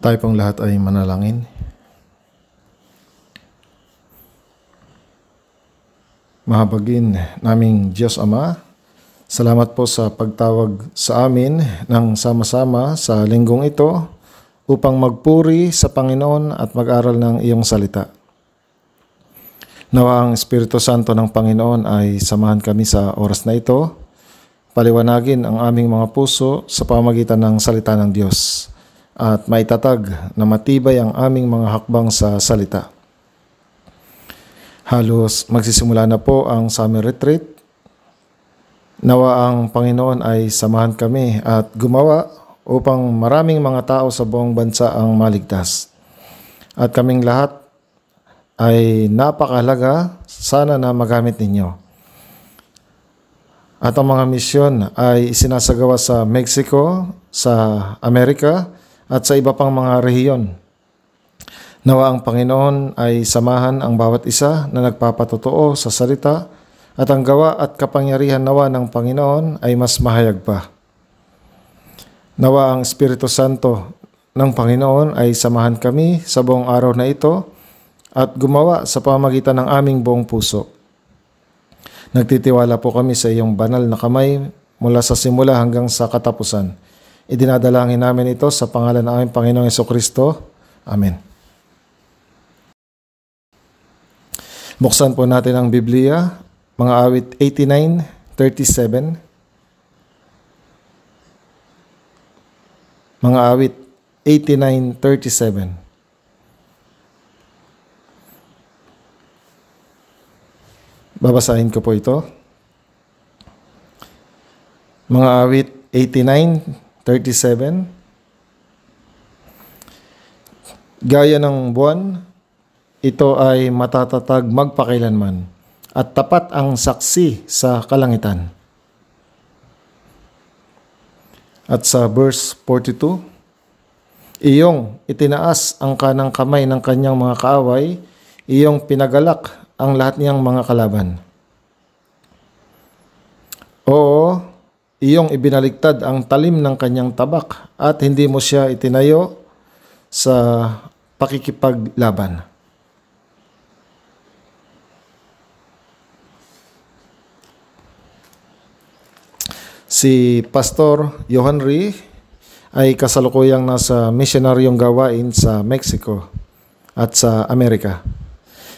Tayo pong lahat ay manalangin. Mahabagin naming Diyos Ama, salamat po sa pagtawag sa amin ng sama-sama sa linggong ito upang magpuri sa Panginoon at mag-aral ng iyong salita. Nawa ang Espiritu Santo ng Panginoon ay samahan kami sa oras na ito. Paliwanagin ang aming mga puso sa pamagitan ng salita ng Diyos at maitatag na matibay ang aming mga hakbang sa salita. Halos magsisimula na po ang summer retreat. Nawa ang Panginoon ay samahan kami at gumawa upang maraming mga tao sa buong bansa ang maligtas. At kaming lahat ay napakalaga sana na magamit ninyo. At ang mga misyon ay sinasagawa sa Mexico, sa Amerika, at sa iba pang mga rehiyon. Nawa ang Panginoon ay samahan ang bawat isa na nagpapatotoo sa salita at ang gawa at kapangyarihan nawa ng Panginoon ay mas mahayag pa. Nawa ang Espiritu Santo ng Panginoon ay samahan kami sa buong araw na ito at gumawa sa pamagitan ng aming buong puso. Nagtitiwala po kami sa iyong banal na kamay mula sa simula hanggang sa katapusan Idinadalangin namin ito sa pangalan ng aming Panginoong Yeso Kristo. Amen. Buksan po natin ang Biblia, mga awit 89:37. Mga awit 89:37. 37. Babasahin ko po ito. Mga awit 89, 37. Gaya ng buwan, ito ay matatatag magpakailanman at tapat ang saksi sa kalangitan. At sa verse 42, Iyong itinaas ang kanang kamay ng kanyang mga kaaway, iyong pinagalak ang lahat niyang mga kalaban. Oo, iyong ibinaligtad ang talim ng kanyang tabak at hindi mo siya itinayo sa pakikipaglaban. Si Pastor Johan Ree ay kasalukuyang nasa misyonaryong gawain sa Mexico at sa Amerika.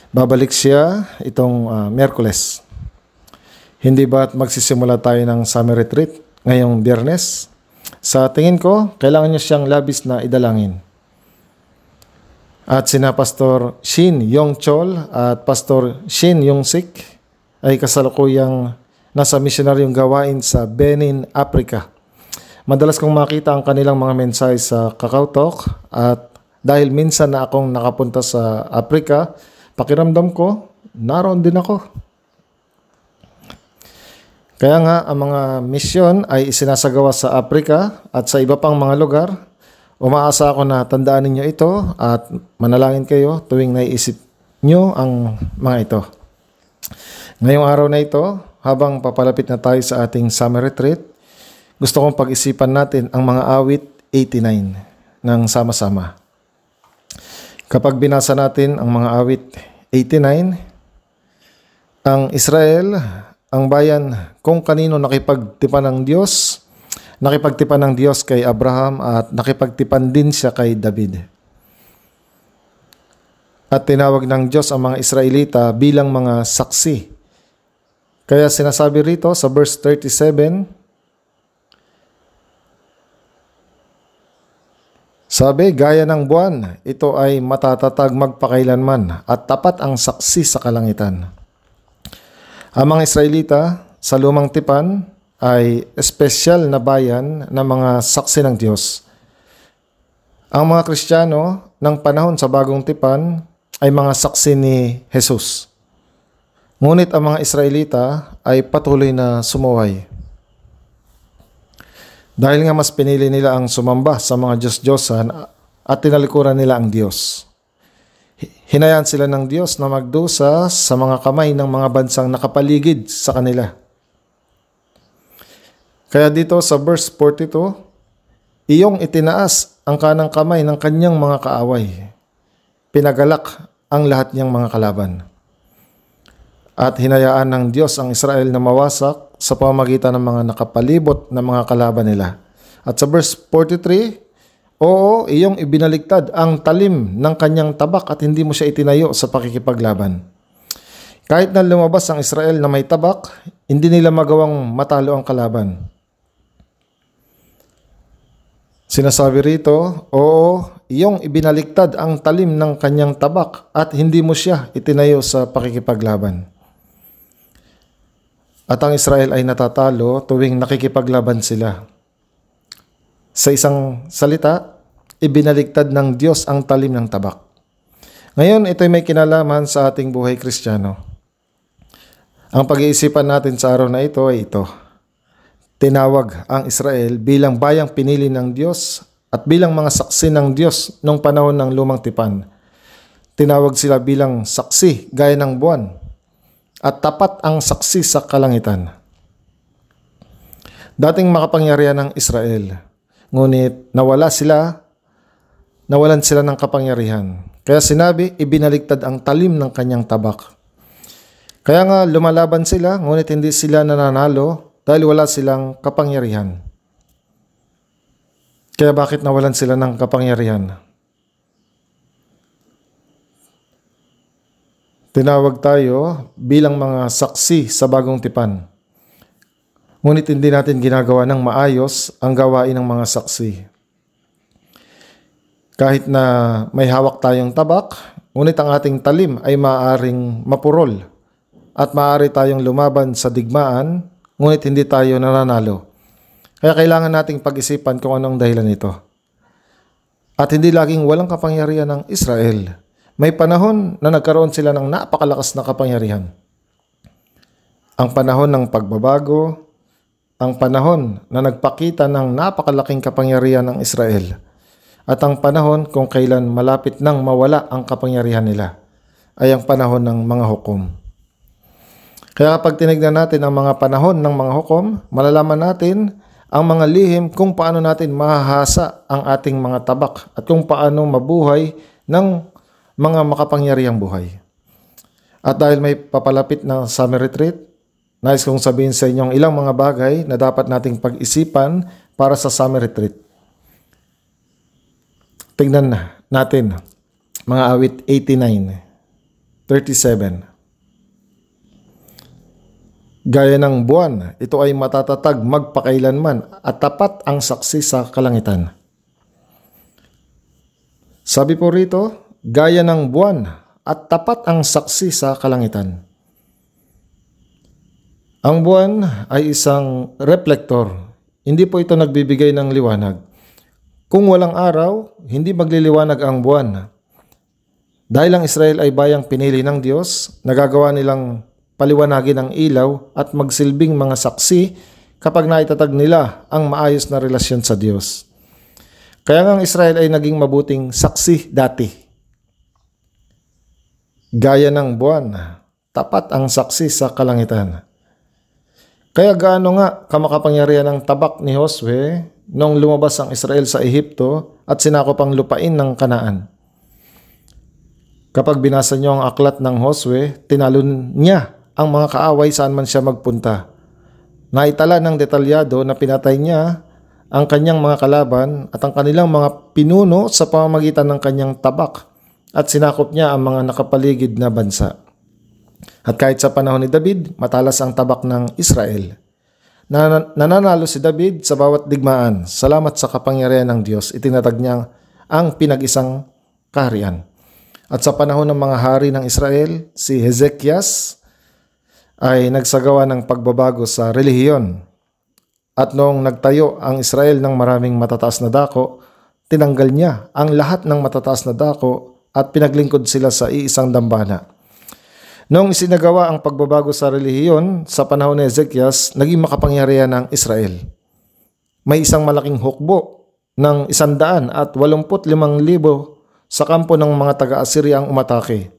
Babalik siya itong uh, Merkules. Hindi ba at magsisimula tayo ng summer retreat ngayong biyernes? Sa tingin ko, kailangan niya siyang labis na idalangin. At sina Pastor Shin Yong Chol at Pastor Shin Yong Sik ay kasalukuyang nasa misyonaryong gawain sa Benin, Africa. Madalas kong makita ang kanilang mga mensahe sa Kakao Talk at dahil minsan na akong nakapunta sa Africa, pakiramdam ko, naroon din ako. Kaya nga ang mga misyon ay isinasagawa sa Afrika at sa iba pang mga lugar. Umaasa ako na tandaan ninyo ito at manalangin kayo tuwing naiisip nyo ang mga ito. Ngayong araw na ito, habang papalapit na tayo sa ating summer retreat, gusto kong pag-isipan natin ang mga awit 89 ng sama-sama. Kapag binasa natin ang mga awit 89, ang Israel ang bayan kung kanino nakipagtipan ng Diyos, nakipagtipan ng Diyos kay Abraham at nakipagtipan din siya kay David. At tinawag ng Diyos ang mga Israelita bilang mga saksi. Kaya sinasabi rito sa verse 37, Sabi, gaya ng buwan, ito ay matatatag magpakailanman at tapat ang saksi sa kalangitan. Ang mga Israelita sa Lumang Tipan ay espesyal na bayan ng mga saksi ng Diyos. Ang mga Kristiyano ng panahon sa Bagong Tipan ay mga saksi ni Jesus. Ngunit ang mga Israelita ay patuloy na sumuway. Dahil nga mas pinili nila ang sumamba sa mga Diyos-Diyosan at tinalikuran nila ang Diyos. Hinayaan sila ng Diyos na magdusa sa mga kamay ng mga bansang nakapaligid sa kanila. Kaya dito sa verse 42, Iyong itinaas ang kanang kamay ng kanyang mga kaaway. Pinagalak ang lahat niyang mga kalaban. At hinayaan ng Diyos ang Israel na mawasak sa pamagitan ng mga nakapalibot na mga kalaban nila. At sa verse 43, Oo, iyong ibinaliktad ang talim ng kanyang tabak at hindi mo siya itinayo sa pakikipaglaban. Kahit na lumabas ang Israel na may tabak, hindi nila magawang matalo ang kalaban. Sinasabi rito, Oo, iyong ibinaliktad ang talim ng kanyang tabak at hindi mo siya itinayo sa pakikipaglaban. At ang Israel ay natatalo tuwing nakikipaglaban sila. Sa isang salita, ibinaligtad ng Diyos ang talim ng tabak. Ngayon, ito'y may kinalaman sa ating buhay kristyano. Ang pag-iisipan natin sa araw na ito ay ito. Tinawag ang Israel bilang bayang pinili ng Diyos at bilang mga saksi ng Diyos noong panahon ng lumang tipan. Tinawag sila bilang saksi gaya ng buwan at tapat ang saksi sa kalangitan. Dating makapangyarihan ng Israel, Ngunit nawala sila, nawalan sila ng kapangyarihan. Kaya sinabi, ibinaligtad ang talim ng kanyang tabak. Kaya nga lumalaban sila, ngunit hindi sila nananalo dahil wala silang kapangyarihan. Kaya bakit nawalan sila ng kapangyarihan? Tinawag tayo bilang mga saksi sa bagong tipan ngunit hindi natin ginagawa ng maayos ang gawain ng mga saksi. Kahit na may hawak tayong tabak, ngunit ang ating talim ay maaring mapurol at maaari tayong lumaban sa digmaan, ngunit hindi tayo nananalo. Kaya kailangan nating pag-isipan kung anong dahilan nito. At hindi laging walang kapangyarihan ng Israel. May panahon na nagkaroon sila ng napakalakas na kapangyarihan. Ang panahon ng pagbabago, ang panahon na nagpakita ng napakalaking kapangyarihan ng Israel at ang panahon kung kailan malapit nang mawala ang kapangyarihan nila ay ang panahon ng mga hukom. Kaya kapag tinignan natin ang mga panahon ng mga hukom, malalaman natin ang mga lihim kung paano natin mahahasa ang ating mga tabak at kung paano mabuhay ng mga makapangyarihang buhay. At dahil may papalapit na summer retreat, Nais kong sabihin sa inyo ang ilang mga bagay na dapat nating pag-isipan para sa summer retreat. Tingnan natin mga awit 89, 37. Gaya ng buwan, ito ay matatatag magpakailanman at tapat ang saksi sa kalangitan. Sabi po rito, gaya ng buwan at tapat ang saksi sa kalangitan. Ang buwan ay isang reflektor. Hindi po ito nagbibigay ng liwanag. Kung walang araw, hindi magliliwanag ang buwan. Dahil ang Israel ay bayang pinili ng Diyos, nagagawa nilang paliwanagin ang ilaw at magsilbing mga saksi kapag naitatag nila ang maayos na relasyon sa Diyos. Kaya nga ang Israel ay naging mabuting saksi dati. Gaya ng buwan, tapat ang saksi sa kalangitan. Kaya gaano nga kamakapangyarihan ng tabak ni Josue nung lumabas ang Israel sa Ehipto at sinakop ang lupain ng Kanaan. Kapag binasa niyo ang aklat ng Josue, tinalon niya ang mga kaaway saan man siya magpunta. Naitala ng detalyado na pinatay niya ang kanyang mga kalaban at ang kanilang mga pinuno sa pamamagitan ng kanyang tabak at sinakop niya ang mga nakapaligid na bansa. At kahit sa panahon ni David, matalas ang tabak ng Israel. Nan nananalo si David sa bawat digmaan. Salamat sa kapangyarihan ng Diyos, itinatag niya ang pinag-isang kaharian. At sa panahon ng mga hari ng Israel, si Hezekias ay nagsagawa ng pagbabago sa relihiyon. At noong nagtayo ang Israel ng maraming matataas na dako, tinanggal niya ang lahat ng matataas na dako at pinaglingkod sila sa iisang dambana. Noong isinagawa ang pagbabago sa relihiyon sa panahon ni Ezekias, naging makapangyarihan ang Israel. May isang malaking hukbo ng isandaan at walumput limang libo sa kampo ng mga taga-Assyria ang umatake.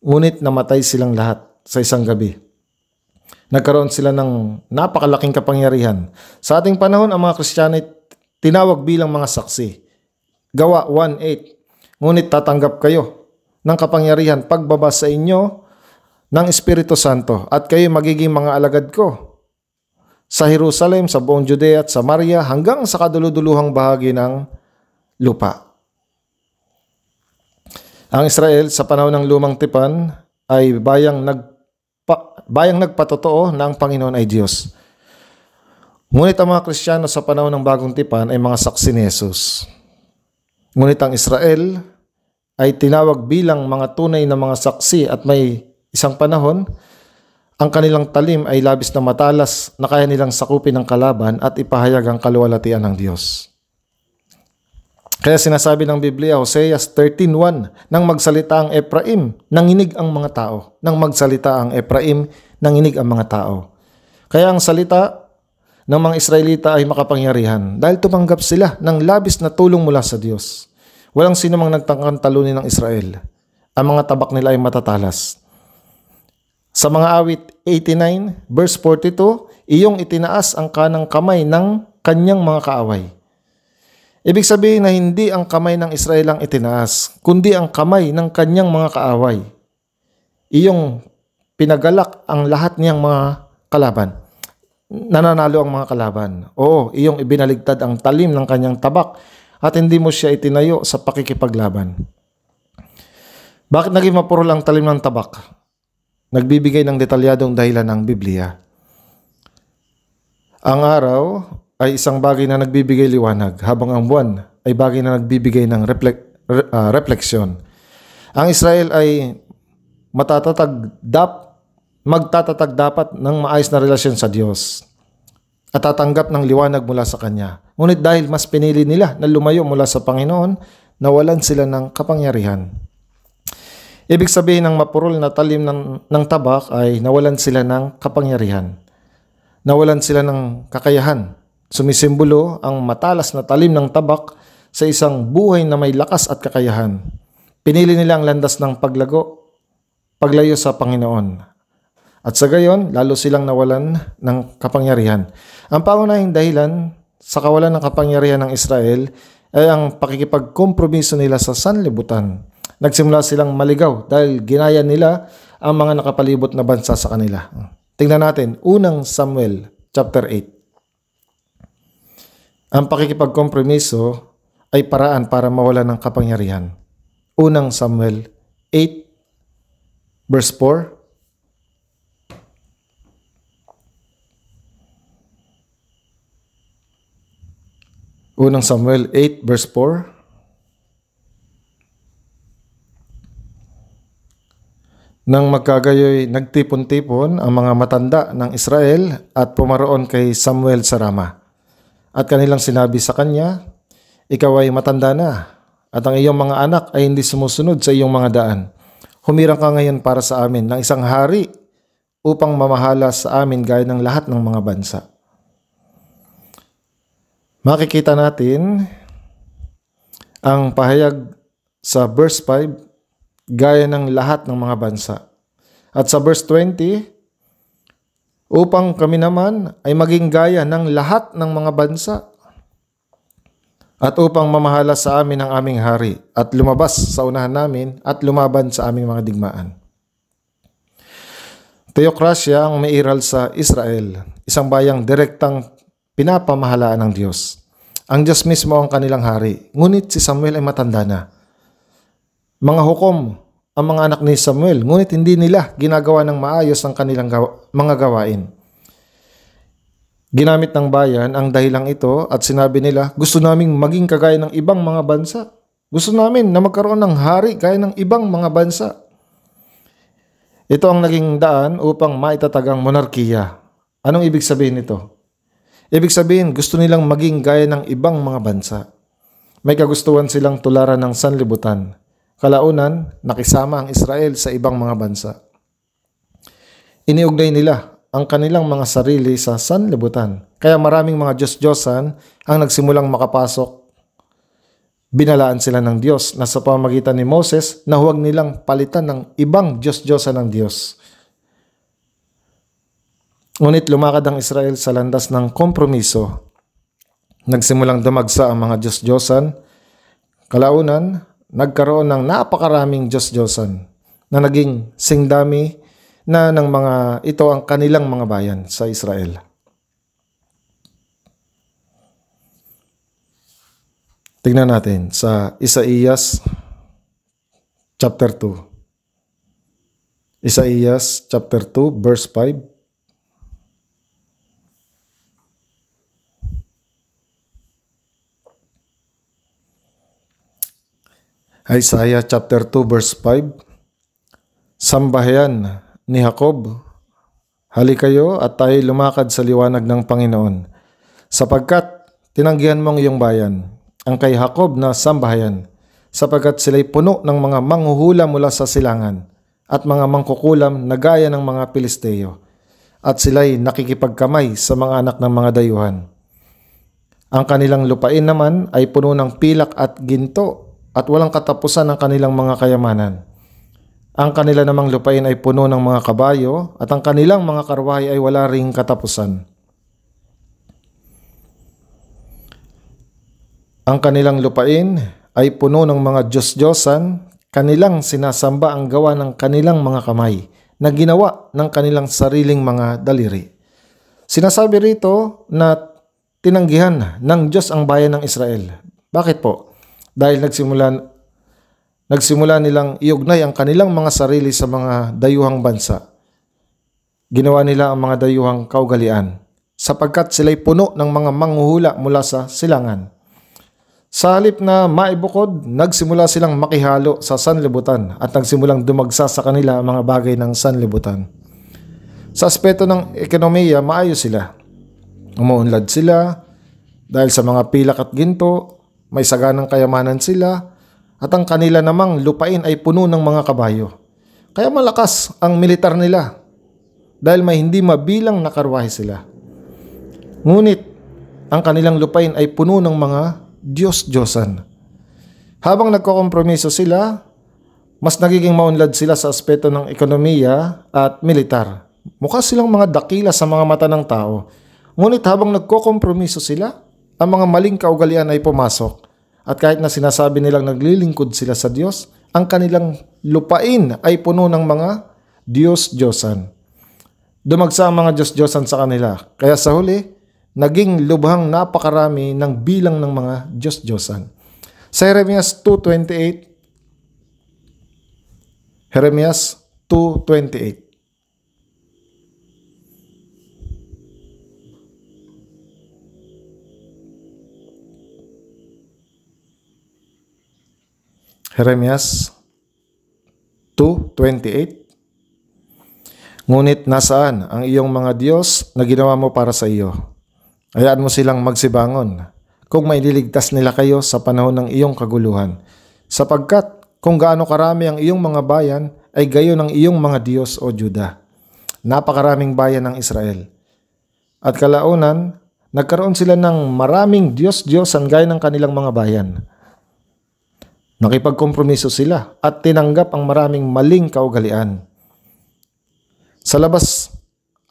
Ngunit namatay silang lahat sa isang gabi. Nagkaroon sila ng napakalaking kapangyarihan. Sa ating panahon, ang mga Kristiyano ay tinawag bilang mga saksi. Gawa 1.8 Ngunit tatanggap kayo ng kapangyarihan pagbaba sa inyo ng Espiritu Santo at kayo magiging mga alagad ko sa Jerusalem, sa buong Judea at Samaria hanggang sa kaduluduluhang bahagi ng lupa. Ang Israel sa panahon ng Lumang Tipan ay bayang, nagpa, bayang nagpatotoo na Panginoon ay Diyos. Ngunit ang mga Kristiyano sa panahon ng Bagong Tipan ay mga saksi ni Jesus. Ngunit ang Israel ay tinawag bilang mga tunay na mga saksi at may Isang panahon, ang kanilang talim ay labis na matalas na kaya nilang sakupin ang kalaban at ipahayag ang kaluwalatian ng Diyos. Kaya sinasabi ng Biblia, Hoseas 13.1, Nang magsalita ang Ephraim, nanginig ang mga tao. Nang magsalita ang Ephraim, nanginig ang mga tao. Kaya ang salita ng mga Israelita ay makapangyarihan dahil tumanggap sila ng labis na tulong mula sa Diyos. Walang sino mang nagtangkang talunin ng Israel. Ang mga tabak nila ay matatalas sa mga awit 89 verse 42, iyong itinaas ang kanang kamay ng kanyang mga kaaway. Ibig sabihin na hindi ang kamay ng Israel ang itinaas, kundi ang kamay ng kanyang mga kaaway. Iyong pinagalak ang lahat niyang mga kalaban. Nananalo ang mga kalaban. Oo, iyong ibinaligtad ang talim ng kanyang tabak at hindi mo siya itinayo sa pakikipaglaban. Bakit naging mapurol lang talim ng tabak? Nagbibigay ng detalyadong dahilan ng Biblia. Ang araw ay isang bagay na nagbibigay liwanag, habang ang buwan ay bagay na nagbibigay ng reflek, uh, ah, refleksyon. Ang Israel ay matatatag dap, magtatatag dapat ng maayos na relasyon sa Diyos at tatanggap ng liwanag mula sa Kanya. Ngunit dahil mas pinili nila na lumayo mula sa Panginoon, nawalan sila ng kapangyarihan. Ibig sabihin ng mapurol na talim ng, ng tabak ay nawalan sila ng kapangyarihan. Nawalan sila ng kakayahan. Sumisimbolo ang matalas na talim ng tabak sa isang buhay na may lakas at kakayahan. Pinili nila ang landas ng paglago, paglayo sa Panginoon. At sa gayon, lalo silang nawalan ng kapangyarihan. Ang pangunahing dahilan sa kawalan ng kapangyarihan ng Israel ay ang pakikipagkompromiso nila sa sanlibutan nagsimula silang maligaw dahil ginaya nila ang mga nakapalibot na bansa sa kanila. Tingnan natin, unang Samuel chapter 8. Ang pakikipagkompromiso ay paraan para mawala ng kapangyarihan. Unang Samuel 8 verse 4 Unang Samuel 8 verse 4 Nang magkagayoy nagtipon-tipon ang mga matanda ng Israel at pumaroon kay Samuel sa Rama. At kanilang sinabi sa kanya, Ikaw ay matanda na, at ang iyong mga anak ay hindi sumusunod sa iyong mga daan. Humirang ka ngayon para sa amin ng isang hari upang mamahala sa amin gaya ng lahat ng mga bansa. Makikita natin ang pahayag sa verse 5 gaya ng lahat ng mga bansa. At sa verse 20, upang kami naman ay maging gaya ng lahat ng mga bansa at upang mamahala sa amin ang aming hari at lumabas sa unahan namin at lumaban sa aming mga digmaan. Teokrasya ang umiiral sa Israel, isang bayang direktang pinapamahalaan ng Diyos. Ang Diyos mismo ang kanilang hari, ngunit si Samuel ay matanda na mga hukom ang mga anak ni Samuel, ngunit hindi nila ginagawa ng maayos ang kanilang gawa, mga gawain. Ginamit ng bayan ang dahilang ito at sinabi nila, gusto naming maging kagaya ng ibang mga bansa. Gusto namin na magkaroon ng hari kaya ng ibang mga bansa. Ito ang naging daan upang maitatag ang monarkiya. Anong ibig sabihin nito? Ibig sabihin, gusto nilang maging gaya ng ibang mga bansa. May kagustuhan silang tularan ng sanlibutan. Kalaunan, nakisama ang Israel sa ibang mga bansa. Iniugnay nila ang kanilang mga sarili sa sanlibutan. Kaya maraming mga Diyos-Diyosan ang nagsimulang makapasok. Binalaan sila ng Diyos na sa pamagitan ni Moses na huwag nilang palitan ng ibang Diyos-Diyosan ng Diyos. Ngunit lumakad ang Israel sa landas ng kompromiso. Nagsimulang dumagsa ang mga Diyos-Diyosan. Kalaunan, nagkaroon ng napakaraming Diyos Diyosan na naging singdami na ng mga ito ang kanilang mga bayan sa Israel. Tingnan natin sa Isaías chapter 2. Isaías chapter 2 verse 5 Isaiah chapter 2 verse 5 Sambahayan ni Jacob Hali kayo at tayo lumakad sa liwanag ng Panginoon sapagkat tinanggihan mong iyong bayan ang kay Jacob na sambahayan sapagkat sila'y puno ng mga manghuhula mula sa silangan at mga mangkukulam na gaya ng mga Pilisteo at sila'y nakikipagkamay sa mga anak ng mga dayuhan. Ang kanilang lupain naman ay puno ng pilak at ginto at walang katapusan ang kanilang mga kayamanan. Ang kanila namang lupain ay puno ng mga kabayo at ang kanilang mga karwahe ay wala ring katapusan. Ang kanilang lupain ay puno ng mga Diyos-Diyosan, kanilang sinasamba ang gawa ng kanilang mga kamay na ginawa ng kanilang sariling mga daliri. Sinasabi rito na tinanggihan ng Diyos ang bayan ng Israel. Bakit po? dahil nagsimulan nagsimula nilang iugnay ang kanilang mga sarili sa mga dayuhang bansa. Ginawa nila ang mga dayuhang kaugalian sapagkat sila'y puno ng mga manghuhula mula sa silangan. Sa halip na maibukod, nagsimula silang makihalo sa sanlibutan at nagsimulang dumagsa sa kanila ang mga bagay ng sanlibutan. Sa aspeto ng ekonomiya, maayos sila. Umuunlad sila dahil sa mga pilak at ginto, may saganang kayamanan sila at ang kanila namang lupain ay puno ng mga kabayo. Kaya malakas ang militar nila dahil may hindi mabilang nakarwahe sila. Ngunit ang kanilang lupain ay puno ng mga Diyos-Diyosan. Habang nagkokompromiso sila, mas nagiging maunlad sila sa aspeto ng ekonomiya at militar. Mukha silang mga dakila sa mga mata ng tao. Ngunit habang nagkokompromiso sila, ang mga maling kaugalian ay pumasok. At kahit na sinasabi nilang naglilingkod sila sa Diyos, ang kanilang lupain ay puno ng mga Diyos-Diyosan. Dumagsa ang mga Diyos-Diyosan sa kanila. Kaya sa huli, naging lubhang napakarami ng bilang ng mga Diyos-Diyosan. Sa Jeremias 2.28, Jeremias 2.28, Jeremias 2.28 Ngunit nasaan ang iyong mga Diyos na ginawa mo para sa iyo? Ayaan mo silang magsibangon kung maililigtas nila kayo sa panahon ng iyong kaguluhan. Sapagkat kung gaano karami ang iyong mga bayan ay gayon ang iyong mga Diyos o Juda. Napakaraming bayan ng Israel. At kalaunan, nagkaroon sila ng maraming Diyos-Diyosan gaya ng kanilang mga bayan. Nakipagkompromiso sila at tinanggap ang maraming maling kaugalian. Sa labas,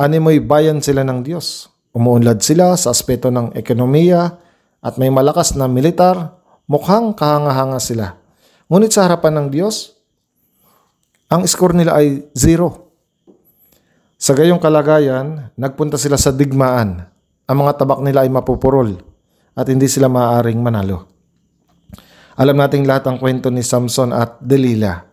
animoy bayan sila ng Diyos. Umuunlad sila sa aspeto ng ekonomiya at may malakas na militar, mukhang kahanga-hanga sila. Ngunit sa harapan ng Diyos, ang score nila ay zero. Sa gayong kalagayan, nagpunta sila sa digmaan. Ang mga tabak nila ay mapupurol at hindi sila maaaring manalo. Alam nating lahat ang kwento ni Samson at Delila.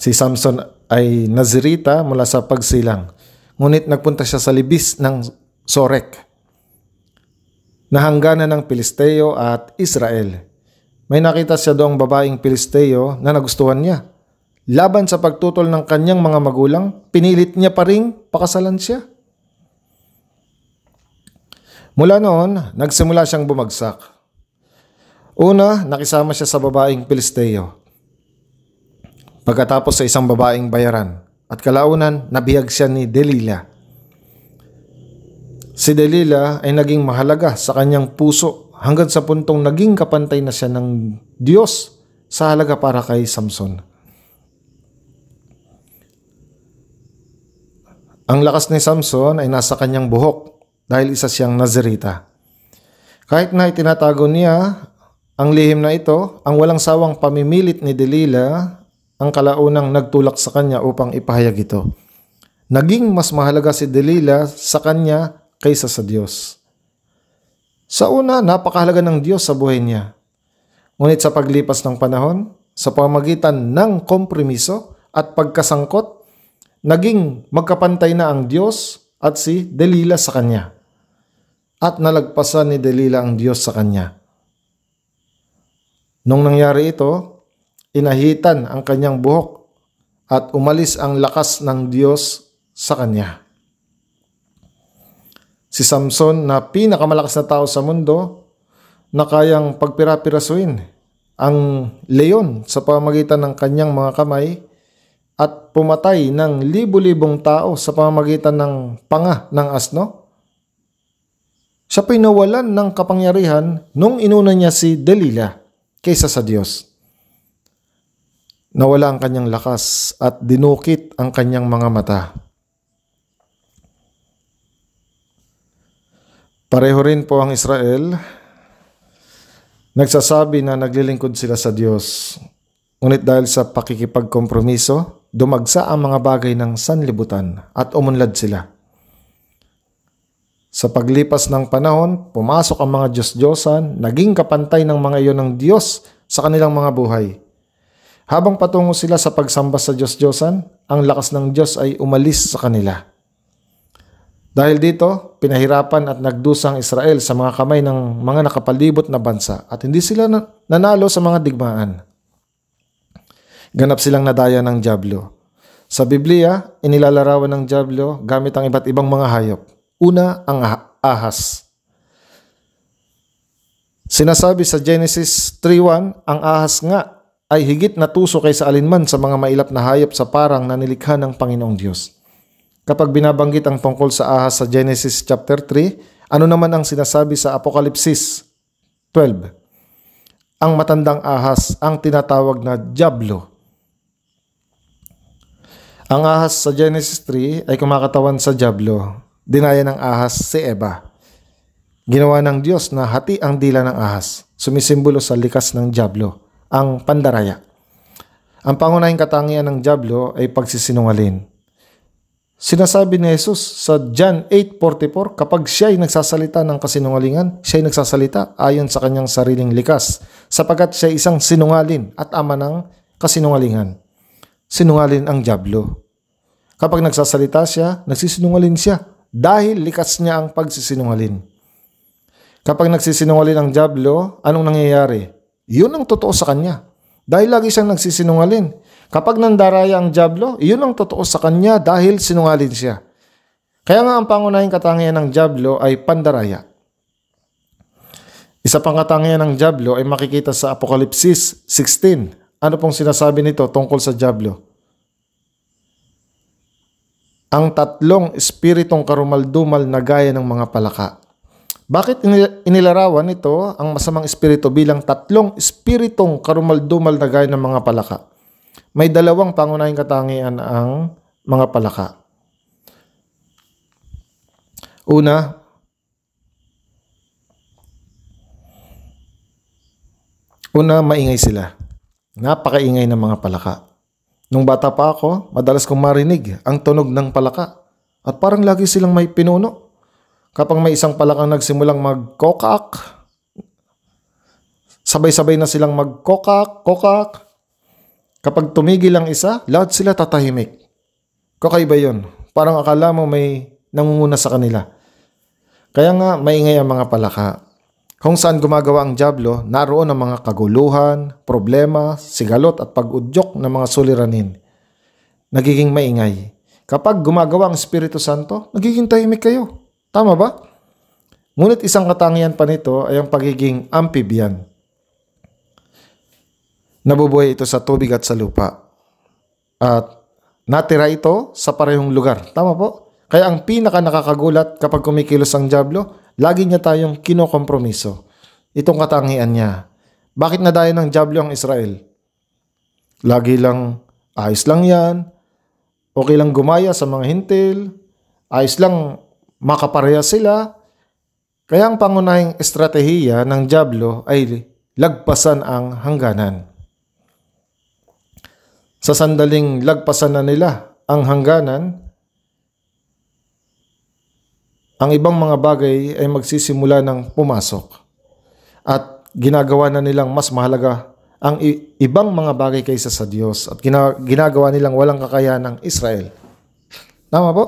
Si Samson ay Nazirita mula sa pagsilang. Ngunit nagpunta siya sa libis ng Sorek. Nahangganan ng Pilisteo at Israel. May nakita siya doong babaeng Pilisteo na nagustuhan niya. Laban sa pagtutol ng kanyang mga magulang, pinilit niya pa ring pakasalan siya. Mula noon, nagsimula siyang bumagsak. Una, nakisama siya sa babaeng Pilisteo. Pagkatapos sa isang babaeng bayaran at kalaunan, nabiyag siya ni Delila. Si Delila ay naging mahalaga sa kanyang puso hanggang sa puntong naging kapantay na siya ng Diyos sa halaga para kay Samson. Ang lakas ni Samson ay nasa kanyang buhok dahil isa siyang Nazarita. Kahit na itinatago niya ang lihim na ito, ang walang sawang pamimilit ni Delila, ang kalaunang nagtulak sa kanya upang ipahayag ito. Naging mas mahalaga si Delila sa kanya kaysa sa Diyos. Sa una, napakahalaga ng Diyos sa buhay niya. Ngunit sa paglipas ng panahon, sa pamagitan ng kompromiso at pagkasangkot, naging magkapantay na ang Diyos at si Delila sa kanya. At nalagpasan ni Delila ang Diyos sa kanya. Nung nangyari ito, inahitan ang kanyang buhok at umalis ang lakas ng Diyos sa kanya. Si Samson na pinakamalakas na tao sa mundo na kayang pagpira ang leon sa pamagitan ng kanyang mga kamay at pumatay ng libu-libong tao sa pamagitan ng panga ng asno? Siya pinawalan ng kapangyarihan nung inuna niya si Delilah kaysa sa Diyos. Nawala ang kanyang lakas at dinukit ang kanyang mga mata. Pareho rin po ang Israel. Nagsasabi na naglilingkod sila sa Diyos. Ngunit dahil sa pakikipagkompromiso, dumagsa ang mga bagay ng sanlibutan at umunlad sila. Sa paglipas ng panahon, pumasok ang mga Diyos-Diyosan, naging kapantay ng mga iyon ng Diyos sa kanilang mga buhay. Habang patungo sila sa pagsamba sa Diyos-Diyosan, ang lakas ng Diyos ay umalis sa kanila. Dahil dito, pinahirapan at nagdusang Israel sa mga kamay ng mga nakapalibot na bansa at hindi sila nanalo sa mga digmaan. Ganap silang nadaya ng Diablo. Sa Biblia, inilalarawan ng Diablo gamit ang iba't ibang mga hayop. Una, ang ah, ahas. Sinasabi sa Genesis 3.1, ang ahas nga ay higit na tuso kaysa alinman sa mga mailap na hayop sa parang na nilikha ng Panginoong Diyos. Kapag binabanggit ang tungkol sa ahas sa Genesis chapter 3, ano naman ang sinasabi sa Apokalipsis 12? Ang matandang ahas ang tinatawag na Diablo. Ang ahas sa Genesis 3 ay kumakatawan sa Diablo Dinaya ng ahas si Eva. Ginawa ng Diyos na hati ang dila ng ahas, sumisimbolo sa likas ng Diablo, ang pandaraya. Ang pangunahing katangian ng Diablo ay pagsisinungalin. Sinasabi ni Jesus sa John 8.44, kapag siya ay nagsasalita ng kasinungalingan, siya ay nagsasalita ayon sa kanyang sariling likas, sapagat siya ay isang sinungalin at ama ng kasinungalingan. Sinungalin ang Diablo. Kapag nagsasalita siya, nagsisinungalin siya dahil likas niya ang pagsisinungaling. Kapag nagsisinungaling ang Diablo, anong nangyayari? Yun ang totoo sa kanya. Dahil lagi siyang nagsisinungaling. Kapag nandaraya ang Diablo, yun ang totoo sa kanya dahil sinungaling siya. Kaya nga ang pangunahing katangian ng Diablo ay pandaraya. Isa pang katangian ng Diablo ay makikita sa Apokalipsis 16. Ano pong sinasabi nito tungkol sa Diablo? ang tatlong espiritong karumaldumal na gaya ng mga palaka. Bakit inilarawan ito ang masamang espiritu bilang tatlong espiritong karumaldumal na gaya ng mga palaka? May dalawang pangunahing katangian ang mga palaka. Una, una maingay sila. Napakaingay ng mga palaka. Nung bata pa ako, madalas kong marinig ang tunog ng palaka at parang lagi silang may pinuno. Kapag may isang palakang nagsimulang magkokak, sabay-sabay na silang magkokak, kokak. Kapag tumigil ang isa, lahat sila tatahimik. Kakaiba yon. Parang akala mo may nangunguna sa kanila. Kaya nga, maingay ang mga palaka kung saan gumagawa ang Diablo, naroon ang mga kaguluhan, problema, sigalot at pag-udyok ng mga suliranin. Nagiging maingay. Kapag gumagawa ang Espiritu Santo, nagiging tahimik kayo. Tama ba? Ngunit isang katangian pa nito ay ang pagiging amphibian. Nabubuhay ito sa tubig at sa lupa. At natira ito sa parehong lugar. Tama po? Kaya ang pinaka nakakagulat kapag kumikilos ang Diablo, lagi niya tayong kinokompromiso. Itong katangian niya. Bakit nadaya ng Diablo ang Israel? Lagi lang, ayos lang yan. Okay lang gumaya sa mga hintil. Ayos lang makapareha sila. Kaya ang pangunahing estratehiya ng Diablo ay lagpasan ang hangganan. Sa sandaling lagpasan na nila ang hangganan, ang ibang mga bagay ay magsisimula ng pumasok at ginagawa na nilang mas mahalaga ang ibang mga bagay kaysa sa Diyos at gina- ginagawa nilang walang kakayahan ng Israel. Tama po?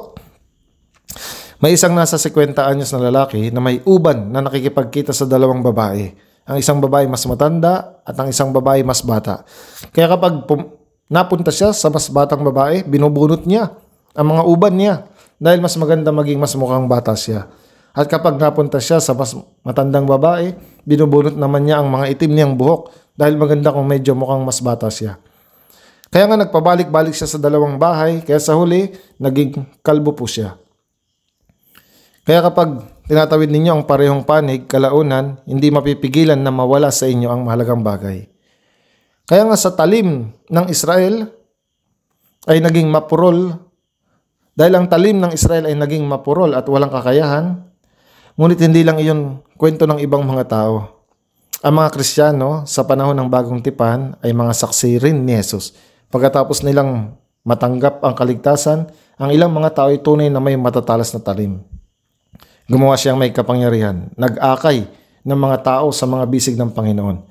May isang nasa 50 anyos na lalaki na may uban na nakikipagkita sa dalawang babae. Ang isang babae mas matanda at ang isang babae mas bata. Kaya kapag napunta siya sa mas batang babae, binubunot niya ang mga uban niya. Dahil mas maganda maging mas mukhang bata siya. At kapag napunta siya sa mas matandang babae, binubunot naman niya ang mga itim niyang buhok dahil maganda kung medyo mukhang mas bata siya. Kaya nga nagpabalik-balik siya sa dalawang bahay, kaya sa huli, naging kalbo po siya. Kaya kapag tinatawid ninyo ang parehong panig, kalaunan, hindi mapipigilan na mawala sa inyo ang mahalagang bagay. Kaya nga sa talim ng Israel, ay naging mapurol dahil ang talim ng Israel ay naging mapurol at walang kakayahan, ngunit hindi lang iyon kwento ng ibang mga tao. Ang mga Kristiyano sa panahon ng Bagong Tipan ay mga saksi rin ni Jesus. Pagkatapos nilang matanggap ang kaligtasan, ang ilang mga tao ay tunay na may matatalas na talim. Gumawa siyang may kapangyarihan, nag-akay ng mga tao sa mga bisig ng Panginoon.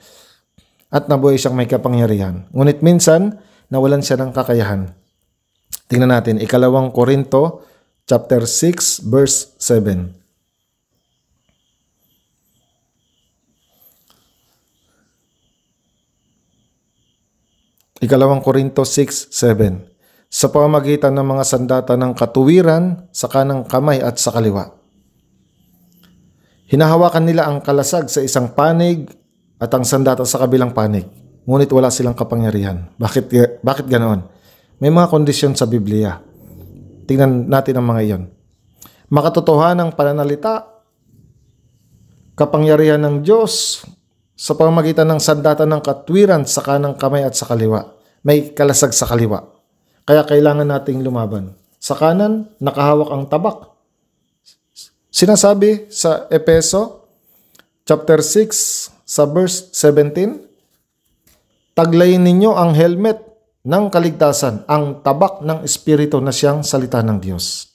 At nabuhay siyang may kapangyarihan. Ngunit minsan, nawalan siya ng kakayahan. Tingnan natin, ikalawang Korinto, chapter 6, verse 7. Ikalawang Korinto 6.7 Sa pamamagitan ng mga sandata ng katuwiran sa kanang kamay at sa kaliwa. Hinahawakan nila ang kalasag sa isang panig at ang sandata sa kabilang panig. Ngunit wala silang kapangyarihan. Bakit, bakit ganoon? May mga kondisyon sa Biblia. Tingnan natin ang mga iyon. Makatotohan ang pananalita, kapangyarihan ng Diyos, sa pamagitan ng sandata ng katwiran sa kanang kamay at sa kaliwa. May kalasag sa kaliwa. Kaya kailangan nating lumaban. Sa kanan, nakahawak ang tabak. Sinasabi sa Epeso, chapter 6, sa verse 17, Taglayin ninyo ang helmet ng kaligtasan, ang tabak ng Espiritu na siyang salita ng Diyos.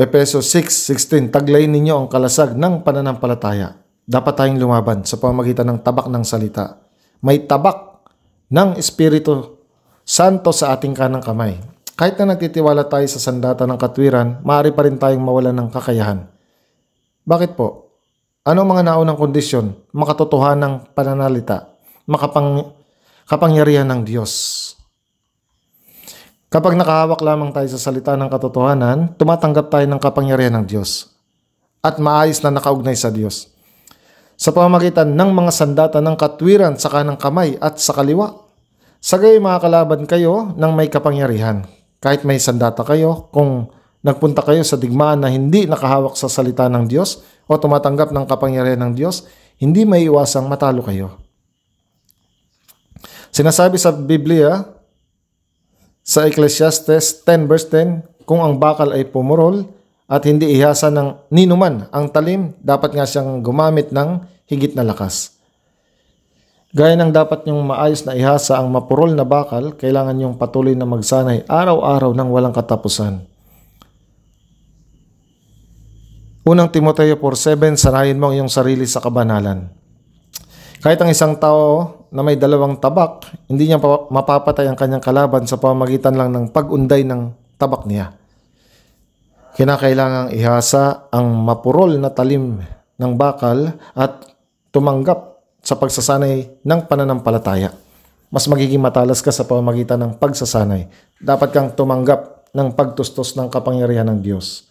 Epeso 6.16 Taglay ninyo ang kalasag ng pananampalataya. Dapat tayong lumaban sa pamagitan ng tabak ng salita. May tabak ng Espiritu Santo sa ating kanang kamay. Kahit na nagtitiwala tayo sa sandata ng katwiran, maaari pa rin tayong mawala ng kakayahan. Bakit po? Anong mga naunang kondisyon? Makatotohan ng pananalita. Makapang, kapangyarihan ng Diyos. Kapag nakahawak lamang tayo sa salita ng katotohanan, tumatanggap tayo ng kapangyarihan ng Diyos at maayos na nakaugnay sa Diyos. Sa pamamagitan ng mga sandata ng katwiran sa kanang kamay at sa kaliwa, sa gayon makakalaban kayo ng may kapangyarihan. Kahit may sandata kayo, kung Nagpunta kayo sa digmaan na hindi nakahawak sa salita ng Diyos o tumatanggap ng kapangyarihan ng Diyos, hindi may iwasang matalo kayo. Sinasabi sa Biblia, sa Ecclesiastes 10 verse 10, kung ang bakal ay pumurol at hindi ihasa ng ninuman ang talim, dapat nga siyang gumamit ng higit na lakas. Gaya ng dapat niyong maayos na ihasa ang mapurol na bakal, kailangan niyong patuloy na magsanay araw-araw ng walang katapusan. Unang Timoteo 4.7, sarayin mo ang iyong sarili sa kabanalan. Kahit ang isang tao na may dalawang tabak, hindi niya mapapatay ang kanyang kalaban sa pamagitan lang ng pagunday ng tabak niya. Kinakailangan ihasa ang mapurol na talim ng bakal at tumanggap sa pagsasanay ng pananampalataya. Mas magiging matalas ka sa pamagitan ng pagsasanay. Dapat kang tumanggap ng pagtustos ng kapangyarihan ng Diyos.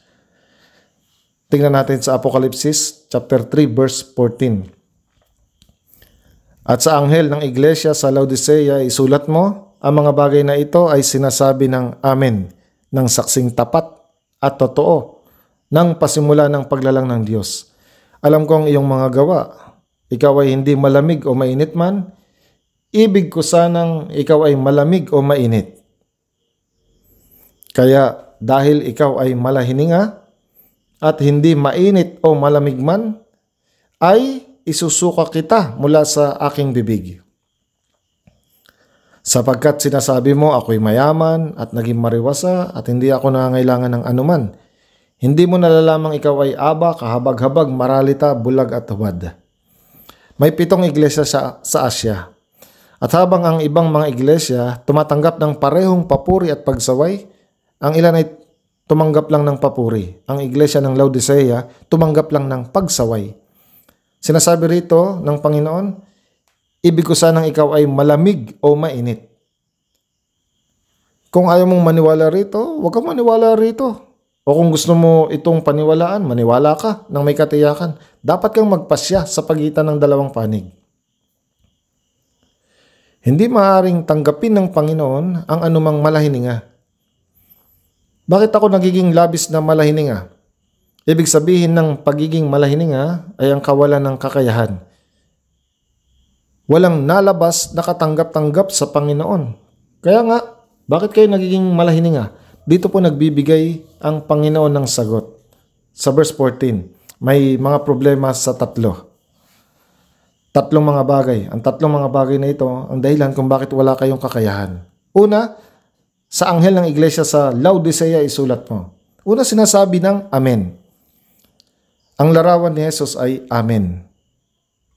Tingnan natin sa Apokalipsis chapter 3 verse 14. At sa anghel ng iglesia sa Laodicea isulat mo, ang mga bagay na ito ay sinasabi ng Amen, ng saksing tapat at totoo, ng pasimula ng paglalang ng Diyos. Alam ko ang iyong mga gawa. Ikaw ay hindi malamig o mainit man. Ibig ko sanang ikaw ay malamig o mainit. Kaya dahil ikaw ay malahininga, at hindi mainit o malamig man, ay isusuka kita mula sa aking bibig. Sapagkat sinasabi mo ako'y mayaman at naging mariwasa at hindi ako nangangailangan ng anuman. Hindi mo nalalamang ikaw ay aba, kahabag-habag, maralita, bulag at huwad. May pitong iglesia sa, sa Asya. At habang ang ibang mga iglesia tumatanggap ng parehong papuri at pagsaway, ang ilan ay tumanggap lang ng papuri. Ang iglesia ng Laodicea, tumanggap lang ng pagsaway. Sinasabi rito ng Panginoon, ibig ko sanang ikaw ay malamig o mainit. Kung ayaw mong maniwala rito, huwag kang maniwala rito. O kung gusto mo itong paniwalaan, maniwala ka ng may katiyakan. Dapat kang magpasya sa pagitan ng dalawang panig. Hindi maaring tanggapin ng Panginoon ang anumang malahininga bakit ako nagiging labis na malahininga? Ibig sabihin ng pagiging malahininga ay ang kawalan ng kakayahan. Walang nalabas na katanggap-tanggap sa Panginoon. Kaya nga, bakit kayo nagiging malahininga? Dito po nagbibigay ang Panginoon ng sagot. Sa verse 14, may mga problema sa tatlo. Tatlong mga bagay. Ang tatlong mga bagay na ito ang dahilan kung bakit wala kayong kakayahan. Una, sa anghel ng iglesia sa Laodicea isulat mo. Una sinasabi ng Amen. Ang larawan ni Jesus ay Amen.